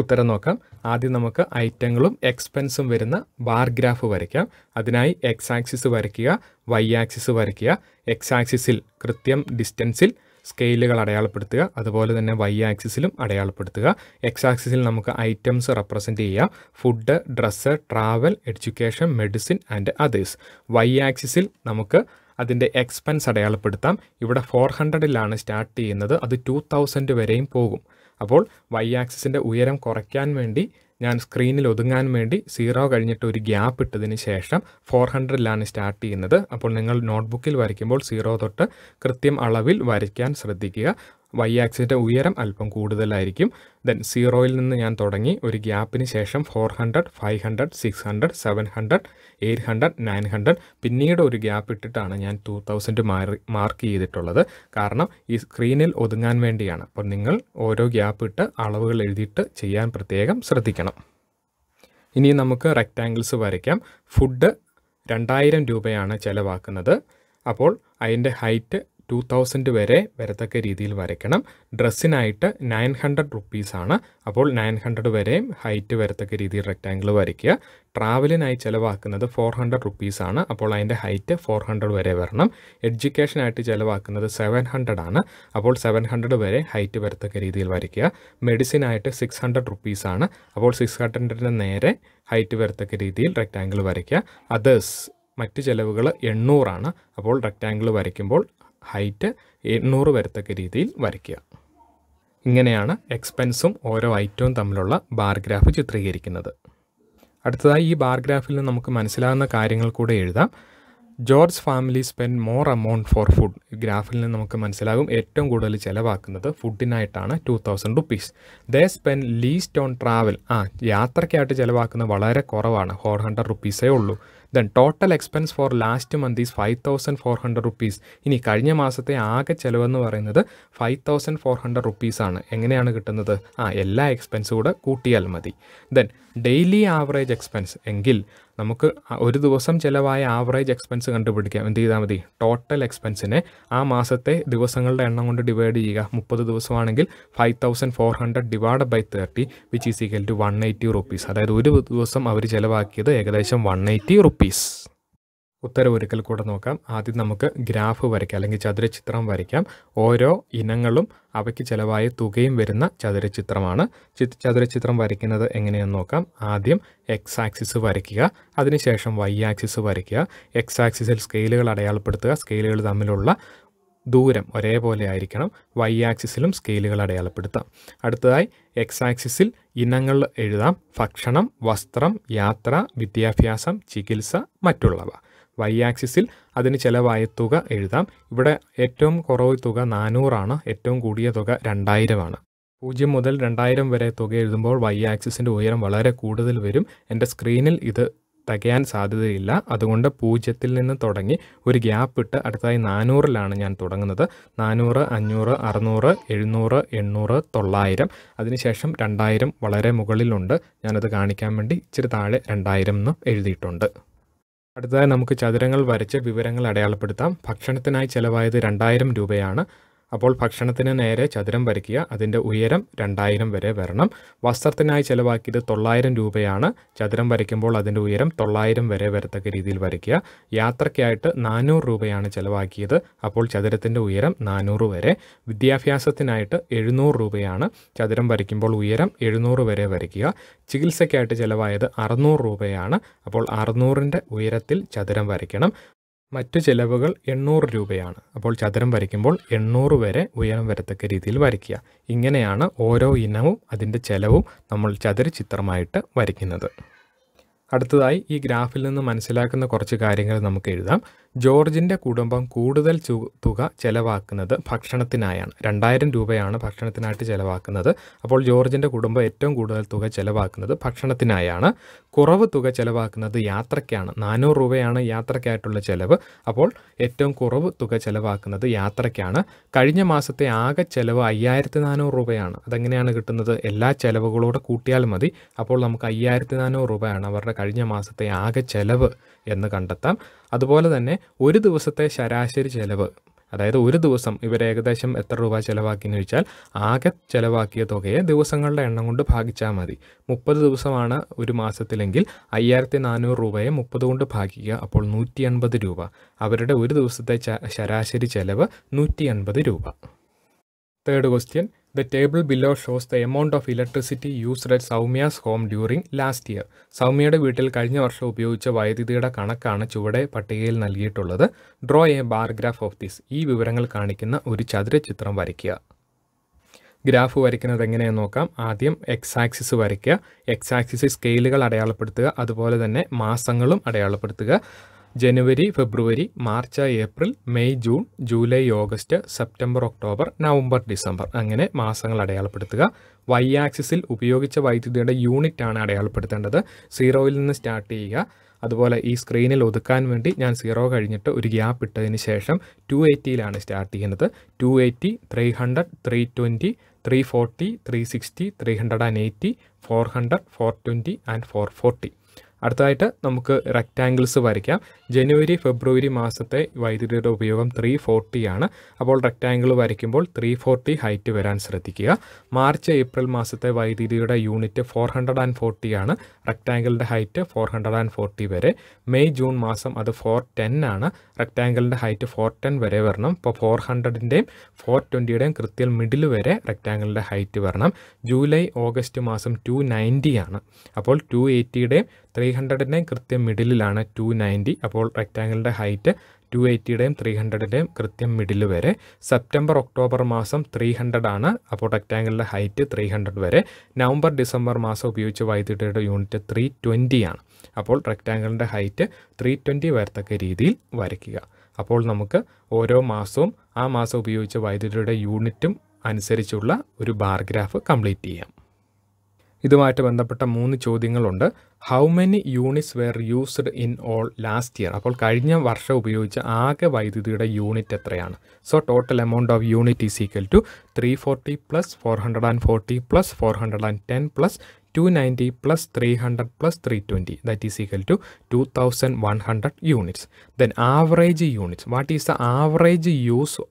ഉത്തരം നോക്കാം ആദ്യം നമുക്ക് ഐറ്റങ്ങളും എക്സ്പെൻസും വരുന്ന ബാർ ഗ്രാഫ് വരയ്ക്കാം അതിനായി എക്സ് ആക്സിസ് വരയ്ക്കുക വൈ ആക്സിസ് വരയ്ക്കുക എക്സ് ആക്സിസിൽ കൃത്യം ഡിസ്റ്റൻസിൽ സ്കെയിലുകൾ അടയാളപ്പെടുത്തുക അതുപോലെ തന്നെ വൈ ആക്സിസിലും അടയാളപ്പെടുത്തുക എക്സ് ആക്സിസിൽ നമുക്ക് ഐറ്റംസ് റെപ്രസെൻ്റ് ചെയ്യാം food dress travel education medicine and others Y ആക്സിസിൽ നമുക്ക് അതിൻ്റെ എക്സ്പെൻസ് അടയാളപ്പെടുത്താം ഇവിടെ ഫോർ ഹൺഡ്രഡിലാണ് സ്റ്റാർട്ട് ചെയ്യുന്നത് അത് ടു തൗസൻഡ് വരെയും പോകും അപ്പോൾ വൈ ആക്സിസിൻ്റെ ഉയരം കുറയ്ക്കാൻ വേണ്ടി ഞാൻ സ്ക്രീനിൽ ഒതുങ്ങാൻ വേണ്ടി സീറോ കഴിഞ്ഞിട്ട് ഒരു ഗ്യാപ്പ് ഇട്ടതിന് ശേഷം ഫോർ ഹൺഡ്രഡിലാണ് സ്റ്റാർട്ട് ചെയ്യുന്നത് അപ്പോൾ നിങ്ങൾ നോട്ട്ബുക്കിൽ വരയ്ക്കുമ്പോൾ സീറോ തൊട്ട് കൃത്യം അളവിൽ വരയ്ക്കാൻ ശ്രദ്ധിക്കുക വൈ ആക്സിൻ്റെ ഉയരം അല്പം കൂടുതലായിരിക്കും ദെൻ സീറോയിൽ നിന്ന് ഞാൻ തുടങ്ങി ഒരു ഗ്യാപ്പിന് ശേഷം four hundred five hundred six hundred seven hundred eight hundred nine hundred പിന്നീട് ഒരു ഗ്യാപ്പ് ഇട്ടിട്ടാണ് ഞാൻ ടു തൗസൻഡ് മാർക്ക് ചെയ്തിട്ടുള്ളത് കാരണം ഈ സ്ക്രീനിൽ ഒതുങ്ങാൻ വേണ്ടിയാണ് അപ്പോൾ നിങ്ങൾ ഓരോ ഗ്യാപ്പ് ഇട്ട് അളവുകൾ എഴുതിയിട്ട് ചെയ്യാൻ പ്രത്യേകം ശ്രദ്ധിക്കണം ഇനി നമുക്ക് റെക്റ്റാങ്കിൾസ് വരയ്ക്കാം ഫുഡ് രണ്ടായിരം രൂപയാണ് ചിലവാക്കുന്നത് അപ്പോൾ അതിൻ്റെ ഹൈറ്റ് ടു തൗസൻഡ് വരെ വരത്തക്ക രീതിയിൽ വരയ്ക്കണം ഡ്രസ്സിനായിട്ട് നയൻ ഹൺഡ്രഡ് റുപ്പീസാണ് അപ്പോൾ നയൻ ഹൺഡ്രഡ് വരെയും ഹൈറ്റ് വരത്തക്ക രീതിയിൽ റെക്റ്റാങ്കിൾ വരയ്ക്കുക ട്രാവലിനായി ചിലവാക്കുന്നത് ഫോർ ഹൺഡ്രഡ് റുപ്പീസാണ് അപ്പോൾ അതിൻ്റെ ഹൈറ്റ് ഫോർ ഹൺഡ്രഡ് വരെ വരണം എഡ്യൂക്കേഷനായിട്ട് ചിലവാക്കുന്നത് സെവൻ ഹൺഡ്രഡ് ആണ് അപ്പോൾ സെവൻ ഹൺഡ്രഡ് വരെ ഹൈറ്റ് വരത്തക്ക രീതിയിൽ വരയ്ക്കുക മെഡിസിനായിട്ട് സിക്സ് ഹൺഡ്രഡ് റുപ്പീസാണ് അപ്പോൾ സിക്സ് ഹൺഡ്രഡിന് നേരെ ഹൈറ്റ് വരത്തക്ക രീതിയിൽ റെക്റ്റാങ്കിൾ വരയ്ക്കുക അതേഴ്സ് മറ്റ് ചിലവുകൾ എണ്ണൂറാണ് അപ്പോൾ റെക്റ്റാങ്കിൾ വരയ്ക്കുമ്പോൾ ഹൈറ്റ് എണ്ണൂറ് വരത്തക്ക രീതിയിൽ വരയ്ക്കുക ഇങ്ങനെയാണ് എക്സ്പെൻസും ഓരോ ഐറ്റവും തമ്മിലുള്ള ബാർ ഗ്രാഫ് ചിത്രീകരിക്കുന്നത് അടുത്തതായി ഈ ബാർ ഗ്രാഫിൽ നമുക്ക് മനസ്സിലാകുന്ന കാര്യങ്ങൾ കൂടെ എഴുതാം George family spend more amount for food ഗ്രാഫിൽ നിന്ന് നമുക്ക് മനസ്സിലാകും ഏറ്റവും കൂടുതൽ ചിലവാക്കുന്നത് ഫുഡിനായിട്ടാണ് two thousand rupees they spend least on travel ആ യാത്രയ്ക്കായിട്ട് ചിലവാക്കുന്നത് വളരെ കുറവാണ് ഫോർ ഹൺഡ്രഡ് റുപ്പീസേ ഉള്ളൂ then total expense for last month is five thousand four hundred rupees ഇനി കഴിഞ്ഞ മാസത്തെ ആകെ ചിലവെന്ന് പറയുന്നത് ഫൈവ് തൗസൻഡ് ഫോർ ഹൺഡ്രഡ് റുപ്പീസാണ് എങ്ങനെയാണ് കിട്ടുന്നത് ആ എല്ലാ എക്സ്പെൻസും കൂടെ കൂട്ടിയാൽ മതി ദെൻ ഡെയിലി ആവറേജ് എക്സ്പെൻസ് എങ്കിൽ നമുക്ക് ഒരു ദിവസം ചിലവായ ആവറേജ് എക്സ്പെൻസ് കണ്ടുപിടിക്കാം എന്ത് ചെയ്താൽ മതി ടോട്ടൽ എക്സ്പെൻസിനെ ആ മാസത്തെ ദിവസങ്ങളുടെ എണ്ണം കൊണ്ട് ഡിവൈഡ് ചെയ്യുക മുപ്പത് ദിവസമാണെങ്കിൽ five thousand four hundred divide by thirty which is equal to one eighty rupees അതായത് ഒരു ദിവസം അവർ ചിലവാക്കിയത് ഏകദേശം വൺ എയ്റ്റി റുപ്പീസ് ഉത്തരവൊരിക്കൽ കൂടെ നോക്കാം ആദ്യം നമുക്ക് ഗ്രാഫ് വരയ്ക്കാം അല്ലെങ്കിൽ ചതുരചിത്രം വരയ്ക്കാം ഓരോ ഇനങ്ങളും അവയ്ക്ക് ചിലവായ തുകയും വരുന്ന ചതുരചിത്രമാണ് ചതുരചിത്രം വരയ്ക്കുന്നത് എങ്ങനെയെന്ന് നോക്കാം ആദ്യം എക്സ് ആക്സിസ് വരയ്ക്കുക അതിനുശേഷം വൈ ആക്സിസ് വരയ്ക്കുക എക്സ് ആക്സിസിൽ സ്കെയിലുകൾ അടയാളപ്പെടുത്തുക സ്കെയിലുകൾ തമ്മിലുള്ള ദൂരം ഒരേപോലെ ആയിരിക്കണം വൈ ആക്സിസിലും സ്കെയിലുകൾ അടയാളപ്പെടുത്താം അടുത്തതായി എക്സ് ആക്സിസിൽ ഇനങ്ങൾ എഴുതാം ഭക്ഷണം വസ്ത്രം യാത്ര വിദ്യാഭ്യാസം ചികിത്സ മറ്റുള്ളവ വൈ ആക്സിസിൽ അതിന് ചിലവായ തുക എഴുതാം ഇവിടെ ഏറ്റവും കുറവ് തുക നാനൂറാണ് ഏറ്റവും കൂടിയ തുക രണ്ടായിരമാണ് പൂജ്യം മുതൽ രണ്ടായിരം വരെ തുക എഴുതുമ്പോൾ വൈ ആക്സിസിൻ്റെ ഉയരം വളരെ കൂടുതൽ വരും എൻ്റെ സ്ക്രീനിൽ ഇത് തികയാൻ സാധ്യതയില്ല അതുകൊണ്ട് പൂജ്യത്തിൽ നിന്ന് തുടങ്ങി ഒരു ഗ്യാപ്പ് ഇട്ട് അടുത്തായി നാനൂറിലാണ് ഞാൻ തുടങ്ങുന്നത് നാനൂറ് അഞ്ഞൂറ് അറുന്നൂറ് എഴുന്നൂറ് എണ്ണൂറ് തൊള്ളായിരം അതിനുശേഷം രണ്ടായിരം വളരെ മുകളിലുണ്ട് ഞാനത് കാണിക്കാൻ വേണ്ടി ഇച്ചിരി താഴെ രണ്ടായിരം എന്ന് എഴുതിയിട്ടുണ്ട് അടുത്തതായി നമുക്ക് ചതുരങ്ങൾ വരച്ച് വിവരങ്ങൾ അടയാളപ്പെടുത്താം ഭക്ഷണത്തിനായി ചിലവായത് രണ്ടായിരം രൂപയാണ് അപ്പോൾ ഭക്ഷണത്തിന് നേരെ ചതുരം വരയ്ക്കുക അതിൻ്റെ ഉയരം രണ്ടായിരം വരെ വരണം വസ്ത്രത്തിനായി ചിലവാക്കിയത് തൊള്ളായിരം രൂപയാണ് ചതുരം വരയ്ക്കുമ്പോൾ അതിൻ്റെ ഉയരം തൊള്ളായിരം വരെ വരത്തക്ക രീതിയിൽ വരയ്ക്കുക യാത്രയ്ക്കായിട്ട് നാനൂറ് രൂപയാണ് ചിലവാക്കിയത് അപ്പോൾ ചതുരത്തിൻ്റെ ഉയരം നാനൂറ് വരെ വിദ്യാഭ്യാസത്തിനായിട്ട് എഴുന്നൂറ് രൂപയാണ് ചതുരം വരയ്ക്കുമ്പോൾ ഉയരം എഴുന്നൂറ് വരെ വരയ്ക്കുക ചികിത്സയ്ക്കായിട്ട് ചിലവായത് അറുന്നൂറ് രൂപയാണ് അപ്പോൾ അറുന്നൂറിൻ്റെ ഉയരത്തിൽ ചതുരം വരയ്ക്കണം മറ്റു ചിലവുകൾ എണ്ണൂറ് രൂപയാണ് അപ്പോൾ ചതുരം വരയ്ക്കുമ്പോൾ എണ്ണൂറ് വരെ ഉയരം വരത്തക്ക രീതിയിൽ വരയ്ക്കുക ഇങ്ങനെയാണ് ഓരോ ഇനവും അതിൻ്റെ ചിലവും നമ്മൾ ചതുര ചിത്രമായിട്ട് വരയ്ക്കുന്നത് അടുത്തതായി ഈ ഗ്രാഫിൽ നിന്ന് മനസ്സിലാക്കുന്ന കുറച്ച് കാര്യങ്ങൾ നമുക്ക് എഴുതാം ജോർജിൻ്റെ കുടുംബം കൂടുതൽ തുക ചെലവാക്കുന്നത് ഭക്ഷണത്തിനായാണ് രണ്ടായിരം രൂപയാണ് ഭക്ഷണത്തിനായിട്ട് ചെലവാക്കുന്നത് അപ്പോൾ ജോർജിൻ്റെ കുടുംബം ഏറ്റവും കൂടുതൽ തുക ചെലവാക്കുന്നത് ഭക്ഷണത്തിനായാണ് കുറവ് തുക ചെലവാക്കുന്നത് യാത്രയ്ക്കാണ് നാനൂറ് രൂപയാണ് യാത്രയ്ക്കായിട്ടുള്ള ചെലവ് അപ്പോൾ ഏറ്റവും കുറവ് തുക ചെലവാക്കുന്നത് യാത്രയ്ക്കാണ് കഴിഞ്ഞ മാസത്തെ ആകെ ചെലവ് അയ്യായിരത്തി നാനൂറ് രൂപയാണ് അതെങ്ങനെയാണ് കിട്ടുന്നത് എല്ലാ ചെലവുകളോടെ കൂട്ടിയാൽ മതി അപ്പോൾ നമുക്ക് അയ്യായിരത്തി നാനൂറ് രൂപയാണ് അവരുടെ കഴിഞ്ഞ മാസത്തെ ആകെ ചെലവ് എന്ന് കണ്ടെത്താം അതുപോലെ തന്നെ ഒരു ദിവസത്തെ ശരാശരി ചെലവ് അതായത് ഒരു ദിവസം ഇവർ ഏകദേശം എത്ര രൂപ ചിലവാക്കിയെന്ന് വെച്ചാൽ ആകെ ചിലവാക്കിയ തുകയെ ദിവസങ്ങളുടെ എണ്ണം കൊണ്ട് ഭാഗിച്ചാൽ മതി മുപ്പത് ദിവസമാണ് ഒരു മാസത്തിലെങ്കിൽ അയ്യായിരത്തി നാനൂറ് രൂപയെ മുപ്പത് കൊണ്ട് ഭാഗിക്കുക അപ്പോൾ നൂറ്റി രൂപ അവരുടെ ഒരു ദിവസത്തെ ശരാശരി ചെലവ് നൂറ്റി രൂപ third question the table below shows the amount of electricity used at Soumya's home during last year സൗമ്യയുടെ വീട്ടിൽ കഴിഞ്ഞ വർഷം ഉപയോഗിച്ച വൈദ്യുതിയുടെ കണക്കാണ് ചുവടെ പട്ടികയിൽ നൽകിയിട്ടുള്ളത് draw a bar graph of this ഈ വിവരങ്ങൾ കാണിക്കുന്ന ഒരു ചതുരചിത്രം വരയ്ക്കുക ഗ്രാഫ് വരയ്ക്കുന്നത് എങ്ങനെയെന്ന് നോക്കാം ആദ്യം എക്സ് ആക്സിസ് വരയ്ക്കുക എക്സ് ആക്സിസ് സ്കെയിലുകൾ അടയാളപ്പെടുത്തുക അതുപോലെ തന്നെ മാസങ്ങളും അടയാളപ്പെടുത്തുക ജനുവരി ഫെബ്രുവരി March April May June July August September October November December അങ്ങനെ മാസങ്ങൾ അടയാളപ്പെടുത്തുക വൈ ആക്സിസിൽ ഉപയോഗിച്ച വൈദ്യുതിയുടെ യൂണിറ്റ് ആണ് അടയാളപ്പെടുത്തേണ്ടത് സീറോയിൽ നിന്ന് സ്റ്റാർട്ട് ചെയ്യുക അതുപോലെ ഈ സ്ക്രീനിൽ ഒതുക്കാൻ വേണ്ടി ഞാൻ സീറോ കഴിഞ്ഞിട്ട് ഒരു ഗ്യാപ്പ് ഇട്ടതിന് ശേഷം ടു എയ്റ്റിയിലാണ് സ്റ്റാർട്ട് ചെയ്യുന്നത് two eighty three hundred three twenty three forty three sixty three hundred and eighty four hundred four twenty and four forty അടുത്തതായിട്ട് നമുക്ക് റെക്റ്റാങ്കിൾസ് വരയ്ക്കാം ജനുവരി ഫെബ്രുവരി മാസത്തെ വൈദ്യുതിയുടെ ഉപയോഗം ത്രീ ആണ് അപ്പോൾ റെക്റ്റാങ്കിൾ വരയ്ക്കുമ്പോൾ ത്രീ ഹൈറ്റ് വരാൻ ശ്രദ്ധിക്കുക മാർച്ച് ഏപ്രിൽ മാസത്തെ വൈദ്യുതിയുടെ യൂണിറ്റ് ഫോർ ആണ് റെക്റ്റാങ്കിളിൻ്റെ ഹൈറ്റ് ഫോർ വരെ മെയ് ജൂൺ മാസം അത് ഫോർ ആണ് റെക്റ്റാങ്കിളിൻ്റെ ഹൈറ്റ് ഫോർ വരെ വരണം ഇപ്പോൾ ഫോർ ഹൺഡ്രഡിൻ്റെയും ഫോർ ട്വൻറ്റിയുടെയും കൃത്യം മിഡിൽ വരെ റെക്റ്റാങ്കിളിൻ്റെ ഹൈറ്റ് വരണം ജൂലൈ ഓഗസ്റ്റ് മാസം ടു ആണ് അപ്പോൾ ടു എയ്റ്റിയുടെയും ത്രീ ഹൺഡ്രഡിൻ്റെയും കൃത്യം മിഡിലിലാണ് ടു നയൻറ്റി അപ്പോൾ റെക്റ്റാങ്കിളിൻ്റെ ഹൈറ്റ് ടു എയ്റ്റിയുടെയും ത്രീ ഹൺഡ്രഡിൻ്റെയും കൃത്യം മിഡിൽ വരെ സെപ്റ്റംബർ ഒക്ടോബർ മാസം ത്രീ ഹൺഡ്രഡ് ആണ് അപ്പോൾ റെക്റ്റാങ്കിളിൻ്റെ ഹൈറ്റ് ത്രീ ഹൺഡ്രഡ് വരെ നവംബർ ഡിസംബർ മാസം ഉപയോഗിച്ച് വൈദ്യുതിയുടെ യൂണിറ്റ് ത്രീ ട്വൻറ്റി ആണ് അപ്പോൾ റെക്റ്റാങ്കിളിൻ്റെ ഹൈറ്റ് ത്രീ ട്വൻറ്റി വരത്തക്ക രീതിയിൽ വരയ്ക്കുക അപ്പോൾ നമുക്ക് ഓരോ മാസവും ആ മാസം ഉപയോഗിച്ച് വൈദ്യുതിയുടെ യൂണിറ്റും അനുസരിച്ചുള്ള ഒരു ബാർ ഗ്രാഫ് കംപ്ലീറ്റ് ചെയ്യാം ഇതുമായിട്ട് ബന്ധപ്പെട്ട മൂന്ന് ചോദ്യങ്ങളുണ്ട് how many units were used in all last year അപ്പോൾ കഴിഞ്ഞ വർഷം ഉപയോഗിച്ച ആകെ വൈദ്യുതിയുടെ യൂണിറ്റ് എത്രയാണ് so total amount of unit is equal to three forty plus four hundred and forty plus four hundred and ten plus two ninety plus three hundred plus three twenty that is equal to two thousand one hundred units then average units what is the average use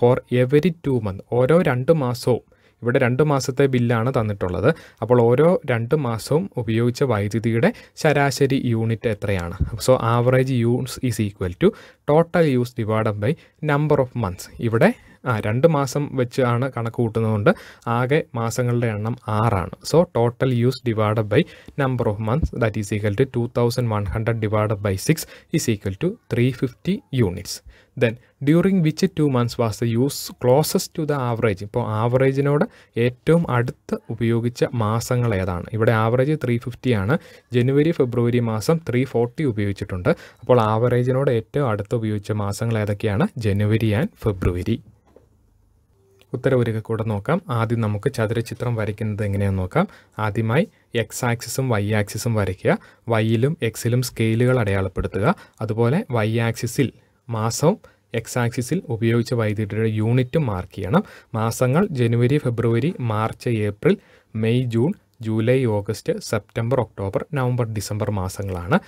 for every two month ഓരോ രണ്ട് മാസവും ഇവിടെ രണ്ട് മാസത്തെ ബില്ലാണ് തന്നിട്ടുള്ളത് അപ്പോൾ ഓരോ രണ്ട് മാസവും ഉപയോഗിച്ച വൈദ്യുതിയുടെ ശരാശരി യൂണിറ്റ് എത്രയാണ് so average use is equal to total use divide by number of months ഇവിടെ ആ രണ്ട് മാസം വെച്ച് ആണ് കണക്ക് കൂട്ടുന്നതുകൊണ്ട് ആകെ മാസങ്ങളുടെ എണ്ണം ആറാണ് so total use divided by number of months that is equal to two thousand one hundred divided by six is equal to three fifty units then during which two months was the use closest to the average ഇപ്പോൾ ആവറേജിനോട് ഏറ്റവും അടുത്ത് ഉപയോഗിച്ച മാസങ്ങൾ ഏതാണ് ഇവിടെ average three fifty ആണ് ജനുവരി ഫെബ്രുവരി മാസം ത്രീ ഫോർട്ടി ഉപയോഗിച്ചിട്ടുണ്ട് അപ്പോൾ ആവറേജിനോട് ഏറ്റവും അടുത്ത് ഉപയോഗിച്ച മാസങ്ങൾ ഏതൊക്കെയാണ് ജനുവരി ആൻഡ് ഫെബ്രുവരി ഉത്തരവരിക കൂടെ നോക്കാം ആദ്യം നമുക്ക് ചതുരചിത്രം വരയ്ക്കുന്നത് എങ്ങനെയാണെന്ന് നോക്കാം ആദ്യമായി എക്സ് ആക്സിസും വൈ ആക്സിസും വരയ്ക്കുക വൈയിലും എക്സിലും സ്കെയിലുകൾ അടയാളപ്പെടുത്തുക അതുപോലെ വൈ ആക്സിസിൽ മാസവും എക്സ് ആക്സിസിൽ ഉപയോഗിച്ച വൈദ്യുതിയുടെ യൂണിറ്റും മാർക്ക് ചെയ്യണം മാസങ്ങൾ ജനുവരി ഫെബ്രുവരി March April May June July August September October November December മാസങ്ങളാണ്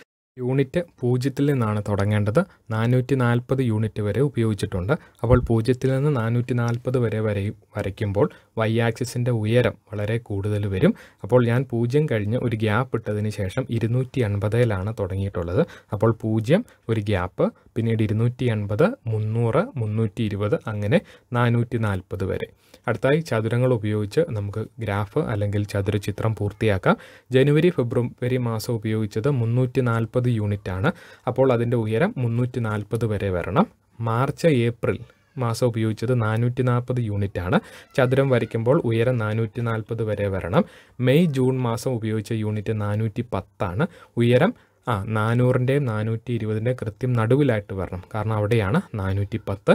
യൂണിറ്റ് പൂജ്യത്തിൽ നിന്നാണ് തുടങ്ങേണ്ടത് നാനൂറ്റി നാൽപ്പത് യൂണിറ്റ് വരെ ഉപയോഗിച്ചിട്ടുണ്ട് അപ്പോൾ പൂജ്യത്തിൽ നിന്ന് നാനൂറ്റി നാൽപ്പത് വരെ വരെ വരയ്ക്കുമ്പോൾ വൈ ആക്സിസിൻ്റെ ഉയരം വളരെ കൂടുതൽ വരും അപ്പോൾ ഞാൻ പൂജ്യം കഴിഞ്ഞ് ഒരു ഗ്യാപ്പ് ഇട്ടതിന് ശേഷം ഇരുന്നൂറ്റി അൻപതിലാണ് തുടങ്ങിയിട്ടുള്ളത് അപ്പോൾ പൂജ്യം ഒരു ഗ്യാപ്പ് പിന്നീട് ഇരുന്നൂറ്റി അൻപത് മുന്നൂറ് മുന്നൂറ്റി ഇരുപത് അങ്ങനെ നാനൂറ്റി നാൽപ്പത് വരെ അടുത്തായി ചതുരങ്ങൾ ഉപയോഗിച്ച് നമുക്ക് ഗ്രാഫ് അല്ലെങ്കിൽ ചതുരചിത്രം പൂർത്തിയാക്കാം ജനുവരി ഫെബ്രുവരി മാസം ഉപയോഗിച്ചത് മുന്നൂറ്റി നാൽപ്പത് യൂണിറ്റ് ആണ് അപ്പോൾ അതിൻ്റെ ഉയരം മുന്നൂറ്റി നാൽപ്പത് വരെ വരണം മാർച്ച് ഏപ്രിൽ മാസം ഉപയോഗിച്ചത് നാനൂറ്റി നാൽപ്പത് ആണ് ചതുരം വരയ്ക്കുമ്പോൾ ഉയരം നാനൂറ്റി നാൽപ്പത് വരെ വരണം മെയ് ജൂൺ മാസം ഉപയോഗിച്ച യൂണിറ്റ് നാനൂറ്റി പത്താണ് ഉയരം ആ നാനൂറിൻ്റെയും നാനൂറ്റി ഇരുപതിൻ്റെ കൃത്യം നടുവിലായിട്ട് വരണം കാരണം അവിടെയാണ് നാനൂറ്റി പത്ത്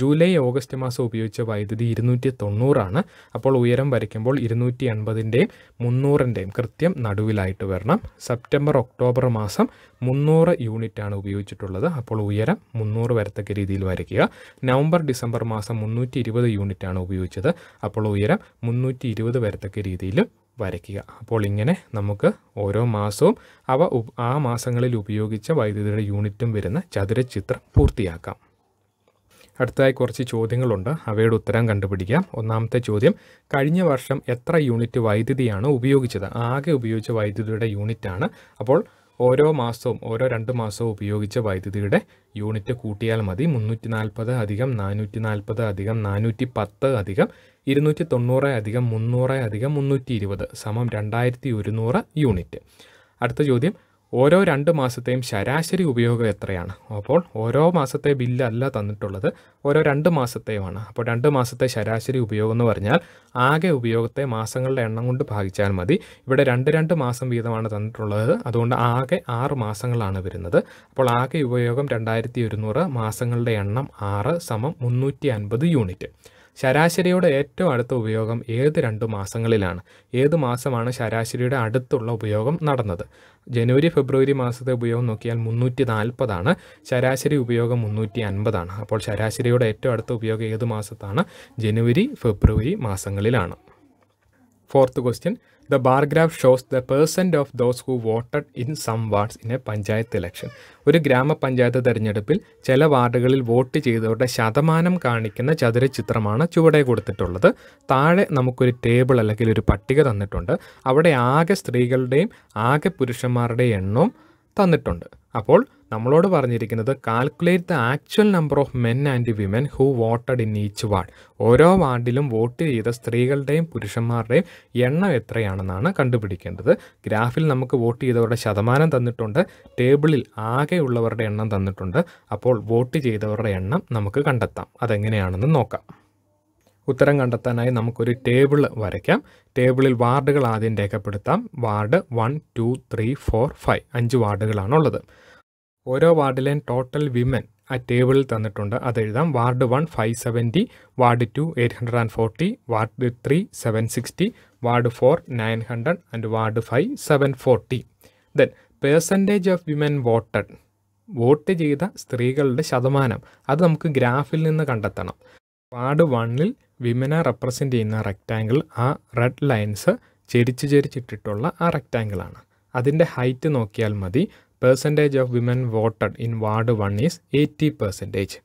ജൂലൈ ഓഗസ്റ്റ് മാസം ഉപയോഗിച്ച വൈദ്യുതി ഇരുന്നൂറ്റി തൊണ്ണൂറാണ് അപ്പോൾ ഉയരം വരയ്ക്കുമ്പോൾ ഇരുന്നൂറ്റി എൺപതിൻ്റെയും മുന്നൂറിൻ്റെയും കൃത്യം നടുവിലായിട്ട് വരണം സെപ്റ്റംബർ ഒക്ടോബർ മാസം മുന്നൂറ് യൂണിറ്റാണ് ഉപയോഗിച്ചിട്ടുള്ളത് അപ്പോൾ ഉയരം മുന്നൂറ് വരത്തക്ക രീതിയിൽ വരയ്ക്കുക നവംബർ ഡിസംബർ മാസം മുന്നൂറ്റി ഇരുപത് യൂണിറ്റാണ് ഉപയോഗിച്ചത് അപ്പോൾ ഉയരം മുന്നൂറ്റി ഇരുപത് വരത്തക്ക രീതിയിൽ വരയ്ക്കുക അപ്പോൾ ഇങ്ങനെ നമുക്ക് ഓരോ മാസവും അവ ആ മാസങ്ങളിൽ ഉപയോഗിച്ച വൈദ്യുതിയുടെ യൂണിറ്റും വരുന്ന ചതുരചിത്രം പൂർത്തിയാക്കാം അടുത്തതായി കുറച്ച് ചോദ്യങ്ങളുണ്ട് അവയുടെ ഉത്തരം കണ്ടുപിടിക്കാം ഒന്നാമത്തെ ചോദ്യം കഴിഞ്ഞ വർഷം എത്ര യൂണിറ്റ് വൈദ്യുതിയാണ് ഉപയോഗിച്ചത് ആകെ ഉപയോഗിച്ച വൈദ്യുതിയുടെ യൂണിറ്റാണ് അപ്പോൾ ഓരോ മാസവും ഓരോ രണ്ട് മാസവും ഉപയോഗിച്ച വൈദ്യുതിയുടെ യൂണിറ്റ് കൂട്ടിയാൽ മതി മുന്നൂറ്റി നാൽപ്പത് അധികം നാനൂറ്റി നാൽപ്പത് അധികം നാനൂറ്റി പത്ത് അധികം ഇരുന്നൂറ്റി തൊണ്ണൂറ് അധികം മുന്നൂറ് അധികം മുന്നൂറ്റി ഇരുപത് സമം രണ്ടായിരത്തി ഒരുന്നൂറ് യൂണിറ്റ് അടുത്ത ചോദ്യം ഓരോ രണ്ട് മാസത്തെയും ശരാശരി ഉപയോഗം എത്രയാണ് അപ്പോൾ ഓരോ മാസത്തെ ബില്ലല്ല തന്നിട്ടുള്ളത് ഓരോ രണ്ട് മാസത്തെയുമാണ് അപ്പോൾ രണ്ട് മാസത്തെ ശരാശരി ഉപയോഗം എന്ന് പറഞ്ഞാൽ ആകെ ഉപയോഗത്തെ മാസങ്ങളുടെ എണ്ണം കൊണ്ട് ഭാഗിച്ചാൽ മതി ഇവിടെ രണ്ട് രണ്ട് മാസം വീതമാണ് തന്നിട്ടുള്ളത് അതുകൊണ്ട് ആകെ ആറ് മാസങ്ങളാണ് വരുന്നത് അപ്പോൾ ആകെ ഉപയോഗം രണ്ടായിരത്തി മാസങ്ങളുടെ എണ്ണം ആറ് സമം മുന്നൂറ്റി യൂണിറ്റ് ശരാശരിയുടെ ഏറ്റവും അടുത്ത ഉപയോഗം ഏത് രണ്ട് മാസങ്ങളിലാണ് ഏത് മാസമാണ് ശരാശരിയുടെ അടുത്തുള്ള ഉപയോഗം നടന്നത് ജനുവരി ഫെബ്രുവരി മാസത്തെ ഉപയോഗം നോക്കിയാൽ മുന്നൂറ്റി നാൽപ്പതാണ് ശരാശരി ഉപയോഗം മുന്നൂറ്റി അൻപതാണ് അപ്പോൾ ശരാശരിയുടെ ഏറ്റവും അടുത്ത ഉപയോഗം ഏത് മാസത്താണ് ജനുവരി ഫെബ്രുവരി മാസങ്ങളിലാണ് fourth question the bar graph shows the percent of those who voted in some wards in a panchayat election ഒരു ഗ്രാമപഞ്ചായത്ത് തെരഞ്ഞെടുപ്പിൽ ചില വാർഡുകളിൽ വോട്ട് ചെയ്തവരുടെ ശതമാനം കാണിക്കുന്ന ചതുരചിത്രമാണ് ചുവടെ കൊടുത്തിട്ടുള്ളത് താഴെ നമുക്കൊരു ടേബിൾ അല്ലെങ്കിൽ ഒരു പട്ടിക തന്നിട്ടുണ്ട് അവിടെ ആകെ സ്ത്രീകളുടെയും ആകെ പുരുഷന്മാരുടെയും എണ്ണവും തന്നിട്ടുണ്ട് അപ്പോൾ നമ്മളോട് പറഞ്ഞിരിക്കുന്നത് calculate the actual number of men and women who voted in each ward ഓരോ വാർഡിലും വോട്ട് ചെയ്ത സ്ത്രീകളുടെയും പുരുഷന്മാരുടെയും എണ്ണം എത്രയാണെന്നാണ് കണ്ടുപിടിക്കേണ്ടത് ഗ്രാഫിൽ നമുക്ക് വോട്ട് ചെയ്തവരുടെ ശതമാനം തന്നിട്ടുണ്ട് ടേബിളിൽ ആകെയുള്ളവരുടെ എണ്ണം തന്നിട്ടുണ്ട് അപ്പോൾ വോട്ട് ചെയ്തവരുടെ എണ്ണം നമുക്ക് കണ്ടെത്താം അതെങ്ങനെയാണെന്ന് നോക്കാം ഉത്തരം കണ്ടെത്താനായി നമുക്കൊരു ടേബിൾ വരയ്ക്കാം ടേബിളിൽ വാർഡുകൾ ആദ്യം രേഖപ്പെടുത്താം ward one two three four five അഞ്ച് വാർഡുകളാണുള്ളത് ഓരോ വാർഡിലെയും ടോട്ടൽ വിമൻ ആ ടേബിളിൽ തന്നിട്ടുണ്ട് അത് എഴുതാം ward one five seventy ward two eight hundred and forty ward three seven sixty ward four nine hundred and ward five seven forty then percentage of women voted vote ചെയ്ത സ്ത്രീകളുടെ ശതമാനം അത് നമുക്ക് ഗ്രാഫിൽ നിന്ന് കണ്ടെത്തണം വാർഡ് വണ്ണിൽ വിമനെ റെപ്രസെൻ്റ് ചെയ്യുന്ന റെക്റ്റാങ്കിൾ ആ റെഡ് ലൈൻസ് ചെരിച്ച് ചെരിച്ചിട്ടിട്ടുള്ള ആ റെക്റ്റാങ്കിളാണ് അതിൻ്റെ ഹൈറ്റ് നോക്കിയാൽ മതി percentage of women voted in ward one is eighty percentage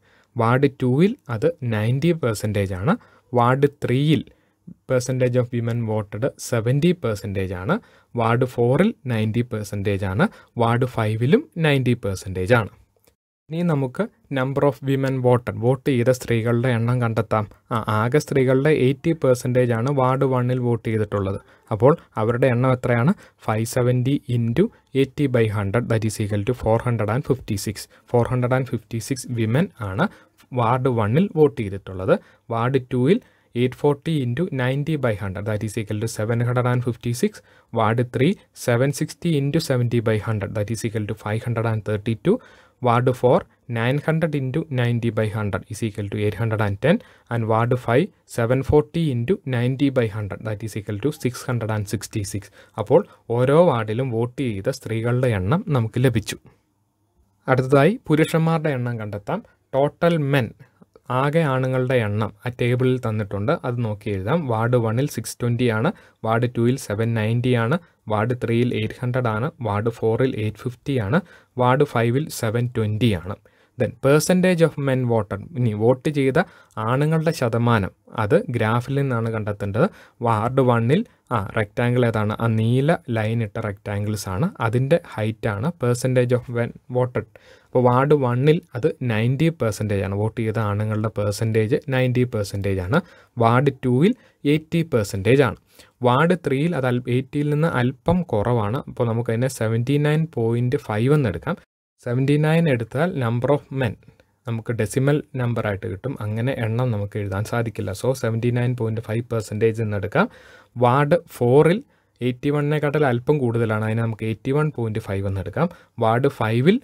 ward ടുവിൽ അത് നയൻറ്റി പെർസെൻറ്റേജ് ആണ് വാർഡ് ത്രീയിൽ percentage of women voted seventy percentage ആണ് വാർഡ് ഫോറിൽ നയൻറ്റി പെർസെൻറ്റേജ് ആണ് വാർഡ് ഫൈവിലും നയൻറ്റി പെർസെൻറ്റേജ് ആണ് ഇനി നമുക്ക് number of women voter vote ചെയ്ത സ്ത്രീകളുടെ എണ്ണം കണ്ടെത്താം ആ ആകെ സ്ത്രീകളുടെ എയ്റ്റി പെർസെൻറ്റേജ് ആണ് വാർഡ് വണ്ണിൽ വോട്ട് ചെയ്തിട്ടുള്ളത് അപ്പോൾ അവരുടെ എണ്ണം എത്രയാണ് five seventy into eighty by hundred that is equal to four hundred and fifty six four hundred and fifty six women ആണ് വാർഡ് വണ്ണിൽ വോട്ട് ചെയ്തിട്ടുള്ളത് വാർഡ് ടുവിൽ eight forty into ninety by hundred that is equal to seven hundred and fifty six ward three seven sixty into seventy by hundred that is equal to five hundred and thirty two ward four nine hundred into ninety by hundred is equal to eight hundred and ten and ward five seven forty into ninety by hundred that is equal to six hundred and sixty six അപ്പോൾ ഓരോ വാർഡിലും vote ചെയ്ത സ്ത്രീകളുടെ എണ്ണം നമുക്ക് ലഭിച്ചു അടുത്തതായി പുരുഷന്മാരുടെ എണ്ണം കണ്ടെത്താം ടോട്ടൽ മെൻ ആകെ ആണുങ്ങളുടെ എണ്ണം ആ ടേബിളിൽ തന്നിട്ടുണ്ട് അത് നോക്കി എഴുതാം വാർഡ് വണ്ണിൽ സിക്സ് ട്വൻറ്റി ആണ് വാർഡ് ടുവിൽ സെവൻ നയൻറ്റി ആണ് വാർഡ് ത്രീയിൽ എയ്റ്റ് ഹൺഡ്രഡ് ആണ് വാർഡ് ഫോറിൽ എയ്റ്റ് ഫിഫ്റ്റി ആണ് വാർഡ് ഫൈവിൽ സെവൻ ട്വൻറ്റി ആണ് then percentage of men voter ഇനി വോട്ട് ചെയ്ത ആണുങ്ങളുടെ ശതമാനം അത് ഗ്രാഫിൽ നിന്നാണ് കണ്ടെത്തേണ്ടത് വാർഡ് വണ്ണിൽ ആ റെക്റ്റാങ്കിൾ ഏതാണ് ആ നീല ലൈൻ ഇട്ട റെക്റ്റാങ്കിൾസ് ആണ് അതിൻ്റെ ഹൈറ്റ് ആണ് പേഴ്സൻറ്റേജ് ഓഫ് വെൻ വോട്ടഡ് അപ്പോൾ വാർഡ് വണ്ണിൽ അത് നയൻറ്റി പെർസെൻറ്റേജ് ആണ് വോട്ട് ചെയ്ത ആണുങ്ങളുടെ പെർസെൻറ്റേജ് നയൻറ്റി പെർസെൻറ്റേജ് ആണ് വാർഡ് ടൂവിൽ എയ്റ്റി പെർസെൻറ്റേജ് ആണ് വാർഡ് ത്രീയിൽ അത് എയ്റ്റിയിൽ നിന്ന് അല്പം കുറവാണ് അപ്പോൾ നമുക്കതിനെ സെവൻറ്റി നയൻ പോയിൻറ്റ് ഫൈവ് എന്നെടുക്കാം സെവൻറ്റി നയൻ എടുത്താൽ നമ്പർ ഓഫ് മെൻ നമുക്ക് ഡെസിമൽ നമ്പർ ആയിട്ട് കിട്ടും അങ്ങനെ എണ്ണം നമുക്ക് എഴുതാൻ സാധിക്കില്ല so seventy nine point five percentage എന്നെടുക്കാം വാർഡ് ഫോറിൽ എയ്റ്റി വണ്ണിനെക്കാട്ടിൽ അല്പം കൂടുതലാണ് അതിന് നമുക്ക് എയ്റ്റി വൺ പോയിൻറ്റ് ഫൈവ് എന്നെടുക്കാം വാർഡ് ഫൈവിൽ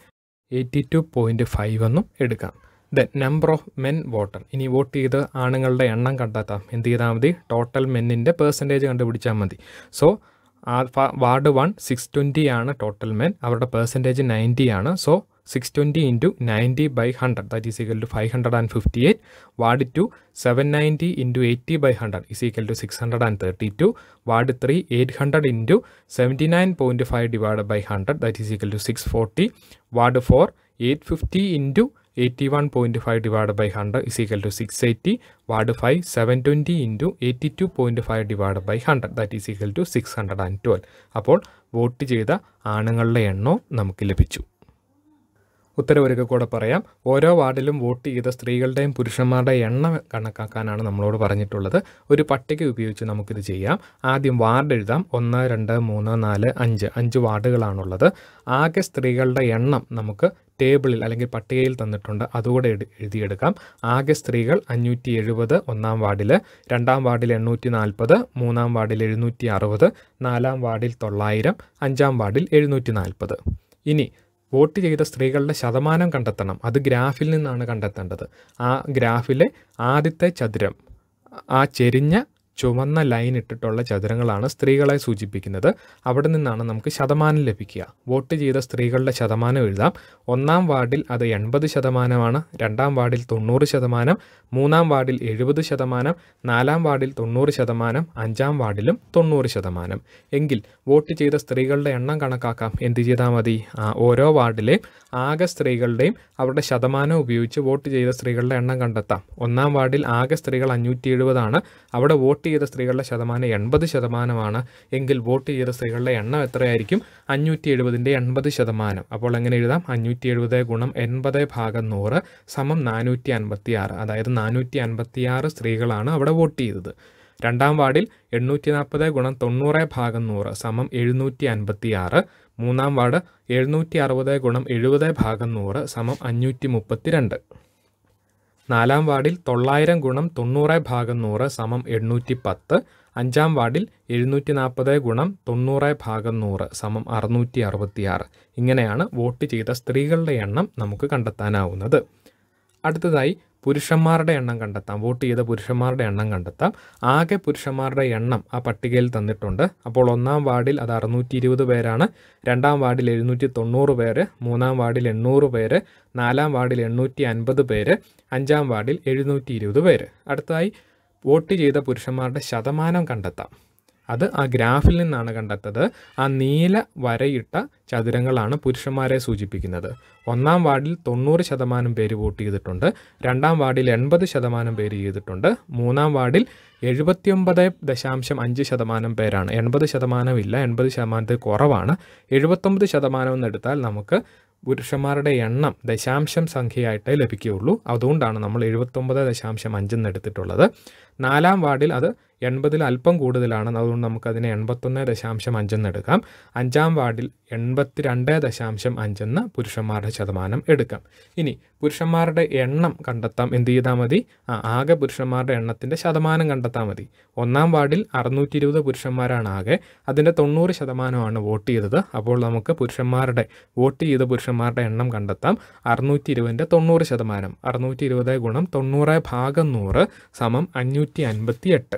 എയ്റ്റി ടു പോയിൻറ്റ് ഫൈവ് എന്നും എടുക്കാം then number of men voter ഇനി വോട്ട് ചെയ്ത് ആണുങ്ങളുടെ എണ്ണം കണ്ടെത്താം എന്ത് ചെയ്താൽ മതി ടോട്ടൽ മെന്നിൻ്റെ പെർസെൻറ്റേജ് കണ്ടുപിടിച്ചാൽ മതി so ward one six twenty ആണ് ടോട്ടൽ മെൻ അവരുടെ പെർസെൻറ്റേജ് നയൻറ്റി ആണ് so six twenty into ninety by hundred that is equal to five hundred and fifty eight ward two seven ninety into eighty by hundred is equal to six hundred and thirty two ward three eight hundred into seventy nine point five divide by hundred that is equal to six forty ward four eight fifty into eighty one point five divide by hundred is equal to six eighty ward five seven twenty into eighty two point five divide by hundred that is equal to six hundred and twelve അപ്പോൾ vote ചെയ്ത ആണുങ്ങളുടെ എണ്ണവും നമുക്ക് ലഭിച്ചു ഉത്തരവൊരുക്കെ കൂടെ പറയാം ഓരോ വാർഡിലും വോട്ട് ചെയ്ത സ്ത്രീകളുടെയും പുരുഷന്മാരുടെയും എണ്ണം കണക്കാക്കാനാണ് നമ്മളോട് പറഞ്ഞിട്ടുള്ളത് ഒരു പട്ടിക ഉപയോഗിച്ച് നമുക്കിത് ചെയ്യാം ആദ്യം വാർഡ് എഴുതാം ഒന്ന് രണ്ട് മൂന്ന് നാല് അഞ്ച് അഞ്ച് വാർഡുകളാണുള്ളത് ആകെ സ്ത്രീകളുടെ എണ്ണം നമുക്ക് ടേബിളിൽ അല്ലെങ്കിൽ പട്ടികയിൽ തന്നിട്ടുണ്ട് അതുകൂടെ എഴുതിയെടുക്കാം ആകെ സ്ത്രീകൾ അഞ്ഞൂറ്റി എഴുപത് ഒന്നാം വാർഡിൽ രണ്ടാം വാർഡിൽ എണ്ണൂറ്റി നാൽപ്പത് മൂന്നാം വാർഡിൽ എഴുന്നൂറ്റി അറുപത് നാലാം വാർഡിൽ തൊള്ളായിരം അഞ്ചാം വാർഡിൽ എഴുന്നൂറ്റി നാൽപ്പത് ഇനി വോട്ട് ചെയ്ത സ്ത്രീകളുടെ ശതമാനം കണ്ടെത്തണം അത് ഗ്രാഫിൽ നിന്നാണ് കണ്ടെത്തേണ്ടത് ആ ഗ്രാഫിലെ ആദ്യത്തെ ചതുരം ആ ചെരിഞ്ഞ ചുവന്ന ലൈൻ ഇട്ടിട്ടുള്ള ചതുരങ്ങളാണ് സ്ത്രീകളെ സൂചിപ്പിക്കുന്നത് അവിടെ നിന്നാണ് നമുക്ക് ശതമാനം ലഭിക്കുക വോട്ട് ചെയ്ത സ്ത്രീകളുടെ ശതമാനം എഴുതാം ഒന്നാം വാർഡിൽ അത് എൺപത് ശതമാനമാണ് രണ്ടാം വാർഡിൽ തൊണ്ണൂറ് ശതമാനം മൂന്നാം വാർഡിൽ എഴുപത് ശതമാനം നാലാം വാർഡിൽ തൊണ്ണൂറ് ശതമാനം അഞ്ചാം വാർഡിലും തൊണ്ണൂറ് ശതമാനം എങ്കിൽ വോട്ട് ചെയ്ത സ്ത്രീകളുടെ എണ്ണം കണക്കാക്കാം എന്ത് ചെയ്താൽ മതി ഓരോ വാർഡിലെയും ആകെ സ്ത്രീകളുടെയും അവരുടെ ശതമാനം ഉപയോഗിച്ച് വോട്ട് ചെയ്ത സ്ത്രീകളുടെ എണ്ണം കണ്ടെത്താം ഒന്നാം വാർഡിൽ ആകെ സ്ത്രീകൾ അഞ്ഞൂറ്റി എഴുപതാണ് അവിടെ വോട്ട് വോട്ട് ചെയ്ത സ്ത്രീകളുടെ ശതമാനം എൺപത് ശതമാനമാണ് എങ്കിൽ വോട്ട് ചെയ്ത സ്ത്രീകളുടെ എണ്ണം എത്രയായിരിക്കും അഞ്ഞൂറ്റി എഴുപതിൻ്റെ എൺപത് ശതമാനം അപ്പോൾ എങ്ങനെ എഴുതാം അഞ്ഞൂറ്റി എഴുപത് ഗുണം എൺപത് ഭാഗം നൂറ് സമം നാനൂറ്റി അൻപത്തി ആറ് അതായത് നാനൂറ്റി അൻപത്തി ആറ് സ്ത്രീകളാണ് അവിടെ വോട്ട് ചെയ്തത് രണ്ടാം വാർഡിൽ എണ്ണൂറ്റി നാൽപ്പത് ഗുണം തൊണ്ണൂറ് ഭാഗം നൂറ് സമം എഴുന്നൂറ്റി അൻപത്തി ആറ് മൂന്നാം വാർഡ് എഴുന്നൂറ്റി അറുപത് ഗുണം എഴുപത് ഭാഗം നൂറ് സമം അഞ്ഞൂറ്റി മുപ്പത്തി രണ്ട് നാലാം വാർഡിൽ തൊള്ളായിരം ഗുണം തൊണ്ണൂറ് ഭാഗം നൂറ് സമം എണ്ണൂറ്റി പത്ത് അഞ്ചാം വാർഡിൽ എഴുന്നൂറ്റി നാൽപ്പത് ഗുണം തൊണ്ണൂറ് ഭാഗം നൂറ് സമം അറുന്നൂറ്റി അറുപത്തിയാറ് ഇങ്ങനെയാണ് വോട്ട് ചെയ്ത സ്ത്രീകളുടെ എണ്ണം നമുക്ക് കണ്ടെത്താനാവുന്നത് അടുത്തതായി പുരുഷന്മാരുടെ എണ്ണം കണ്ടെത്താം വോട്ട് ചെയ്ത പുരുഷന്മാരുടെ എണ്ണം കണ്ടെത്താം ആകെ പുരുഷന്മാരുടെ എണ്ണം ആ പട്ടികയിൽ തന്നിട്ടുണ്ട് അപ്പോൾ ഒന്നാം വാർഡിൽ അത് അറുന്നൂറ്റി ഇരുപത് പേരാണ് രണ്ടാം വാർഡിൽ എഴുന്നൂറ്റി തൊണ്ണൂറ് പേര് മൂന്നാം വാർഡിൽ എണ്ണൂറ് പേര് നാലാം വാർഡിൽ എണ്ണൂറ്റി അൻപത് പേര് അഞ്ചാം വാർഡിൽ എഴുന്നൂറ്റി ഇരുപത് പേര് അടുത്തതായി വോട്ട് ചെയ്ത പുരുഷന്മാരുടെ ശതമാനം കണ്ടെത്താം അത് ആ ഗ്രാഫിൽ നിന്നാണ് കണ്ടെത്തത് ആ നീല വരയിട്ട ചതുരങ്ങളാണ് പുരുഷന്മാരെ സൂചിപ്പിക്കുന്നത് ഒന്നാം വാർഡിൽ തൊണ്ണൂറ് ശതമാനം പേര് വോട്ട് ചെയ്തിട്ടുണ്ട് രണ്ടാം വാർഡിൽ എൺപത് ശതമാനം പേര് ചെയ്തിട്ടുണ്ട് മൂന്നാം വാർഡിൽ എഴുപത്തിയൊമ്പത് ദശാംശം അഞ്ച് ശതമാനം പേരാണ് എൺപത് ഇല്ല എൺപത് ശതമാനത്തിൽ കുറവാണ് എഴുപത്തൊമ്പത് ശതമാനം എന്നെടുത്താൽ നമുക്ക് പുരുഷന്മാരുടെ എണ്ണം ദശാംശം സംഖ്യയായിട്ടേ ലഭിക്കുകയുള്ളൂ അതുകൊണ്ടാണ് നമ്മൾ എഴുപത്തൊമ്പത് ദശാംശം അഞ്ചെന്ന് എടുത്തിട്ടുള്ളത് നാലാം വാർഡിൽ അത് എൺപതിൽ അല്പം കൂടുതലാണ് അതുകൊണ്ട് നമുക്കതിനെ എൺപത്തൊന്ന് ദശാംശം അഞ്ചെന്ന് എടുക്കാം അഞ്ചാം വാർഡിൽ എൺപത്തിരണ്ട് ദശാംശം അഞ്ചെന്ന് പുരുഷന്മാരുടെ ശതമാനം എടുക്കാം ഇനി പുരുഷന്മാരുടെ എണ്ണം കണ്ടെത്താം എന്ത് ചെയ്താൽ മതി ആകെ പുരുഷന്മാരുടെ എണ്ണത്തിൻ്റെ ശതമാനം കണ്ടെത്താൽ മതി ഒന്നാം വാർഡിൽ അറുന്നൂറ്റി ഇരുപത് പുരുഷന്മാരാണ് ആകെ അതിൻ്റെ തൊണ്ണൂറ് ശതമാനമാണ് വോട്ട് ചെയ്തത് അപ്പോൾ നമുക്ക് പുരുഷന്മാരുടെ വോട്ട് ചെയ്ത പുരുഷന്മാരുടെ എണ്ണം കണ്ടെത്താം അറുന്നൂറ്റി ഇരുപതിൻ്റെ തൊണ്ണൂറ് ശതമാനം അറുന്നൂറ്റി ഇരുപത് ഗുണം തൊണ്ണൂറ് ഭാഗം നൂറ് സമം അഞ്ഞൂറ്റി എഴുന്നൂറ്റി അൻപത്തി എട്ട്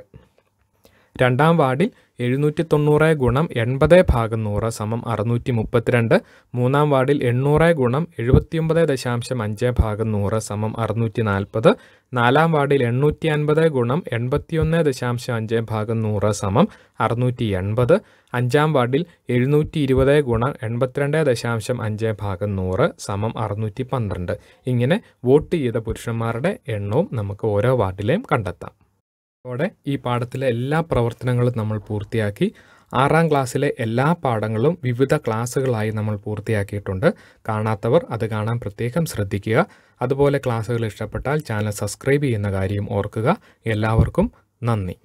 രണ്ടാം വാർഡിൽ എഴുന്നൂറ്റി തൊണ്ണൂറ് ഗുണം എൺപത് ഭാഗം നൂറ് സമം അറുന്നൂറ്റി മുപ്പത്തിരണ്ട് മൂന്നാം വാർഡിൽ എണ്ണൂറ് ഗുണം എഴുപത്തിയൊമ്പത് ദശാംശം അഞ്ച് ഭാഗം നൂറ് സമം അറുന്നൂറ്റി നാൽപ്പത് നാലാം വാർഡിൽ എണ്ണൂറ്റി അൻപത് ഗുണം എൺപത്തിയൊന്ന് ദശാംശം അഞ്ച് ഭാഗം നൂറ് സമം അറുന്നൂറ്റി എൺപത് അഞ്ചാം വാർഡിൽ എഴുന്നൂറ്റി ഇരുപത് ഗുണം എൺപത്തിരണ്ട് ദശാംശം അഞ്ച് ഭാഗം നൂറ് സമം അറുന്നൂറ്റി പന്ത്രണ്ട് ഇങ്ങനെ വോട്ട് ചെയ്ത പുരുഷന്മാരുടെ എണ്ണവും നമുക്ക് ഓരോ വാർഡിലെയും കണ്ടെത്താം ഇതോടെ ഈ പാഠത്തിലെ എല്ലാ പ്രവർത്തനങ്ങളും നമ്മൾ പൂർത്തിയാക്കി ആറാം ക്ലാസ്സിലെ എല്ലാ പാഠങ്ങളും വിവിധ ക്ലാസ്സുകളായി നമ്മൾ പൂർത്തിയാക്കിയിട്ടുണ്ട് കാണാത്തവർ അത് കാണാൻ പ്രത്യേകം ശ്രദ്ധിക്കുക അതുപോലെ ക്ലാസ്സുകൾ ഇഷ്ടപ്പെട്ടാൽ ചാനൽ സബ്സ്ക്രൈബ് ചെയ്യുന്ന കാര്യം ഓർക്കുക എല്ലാവർക്കും നന്ദി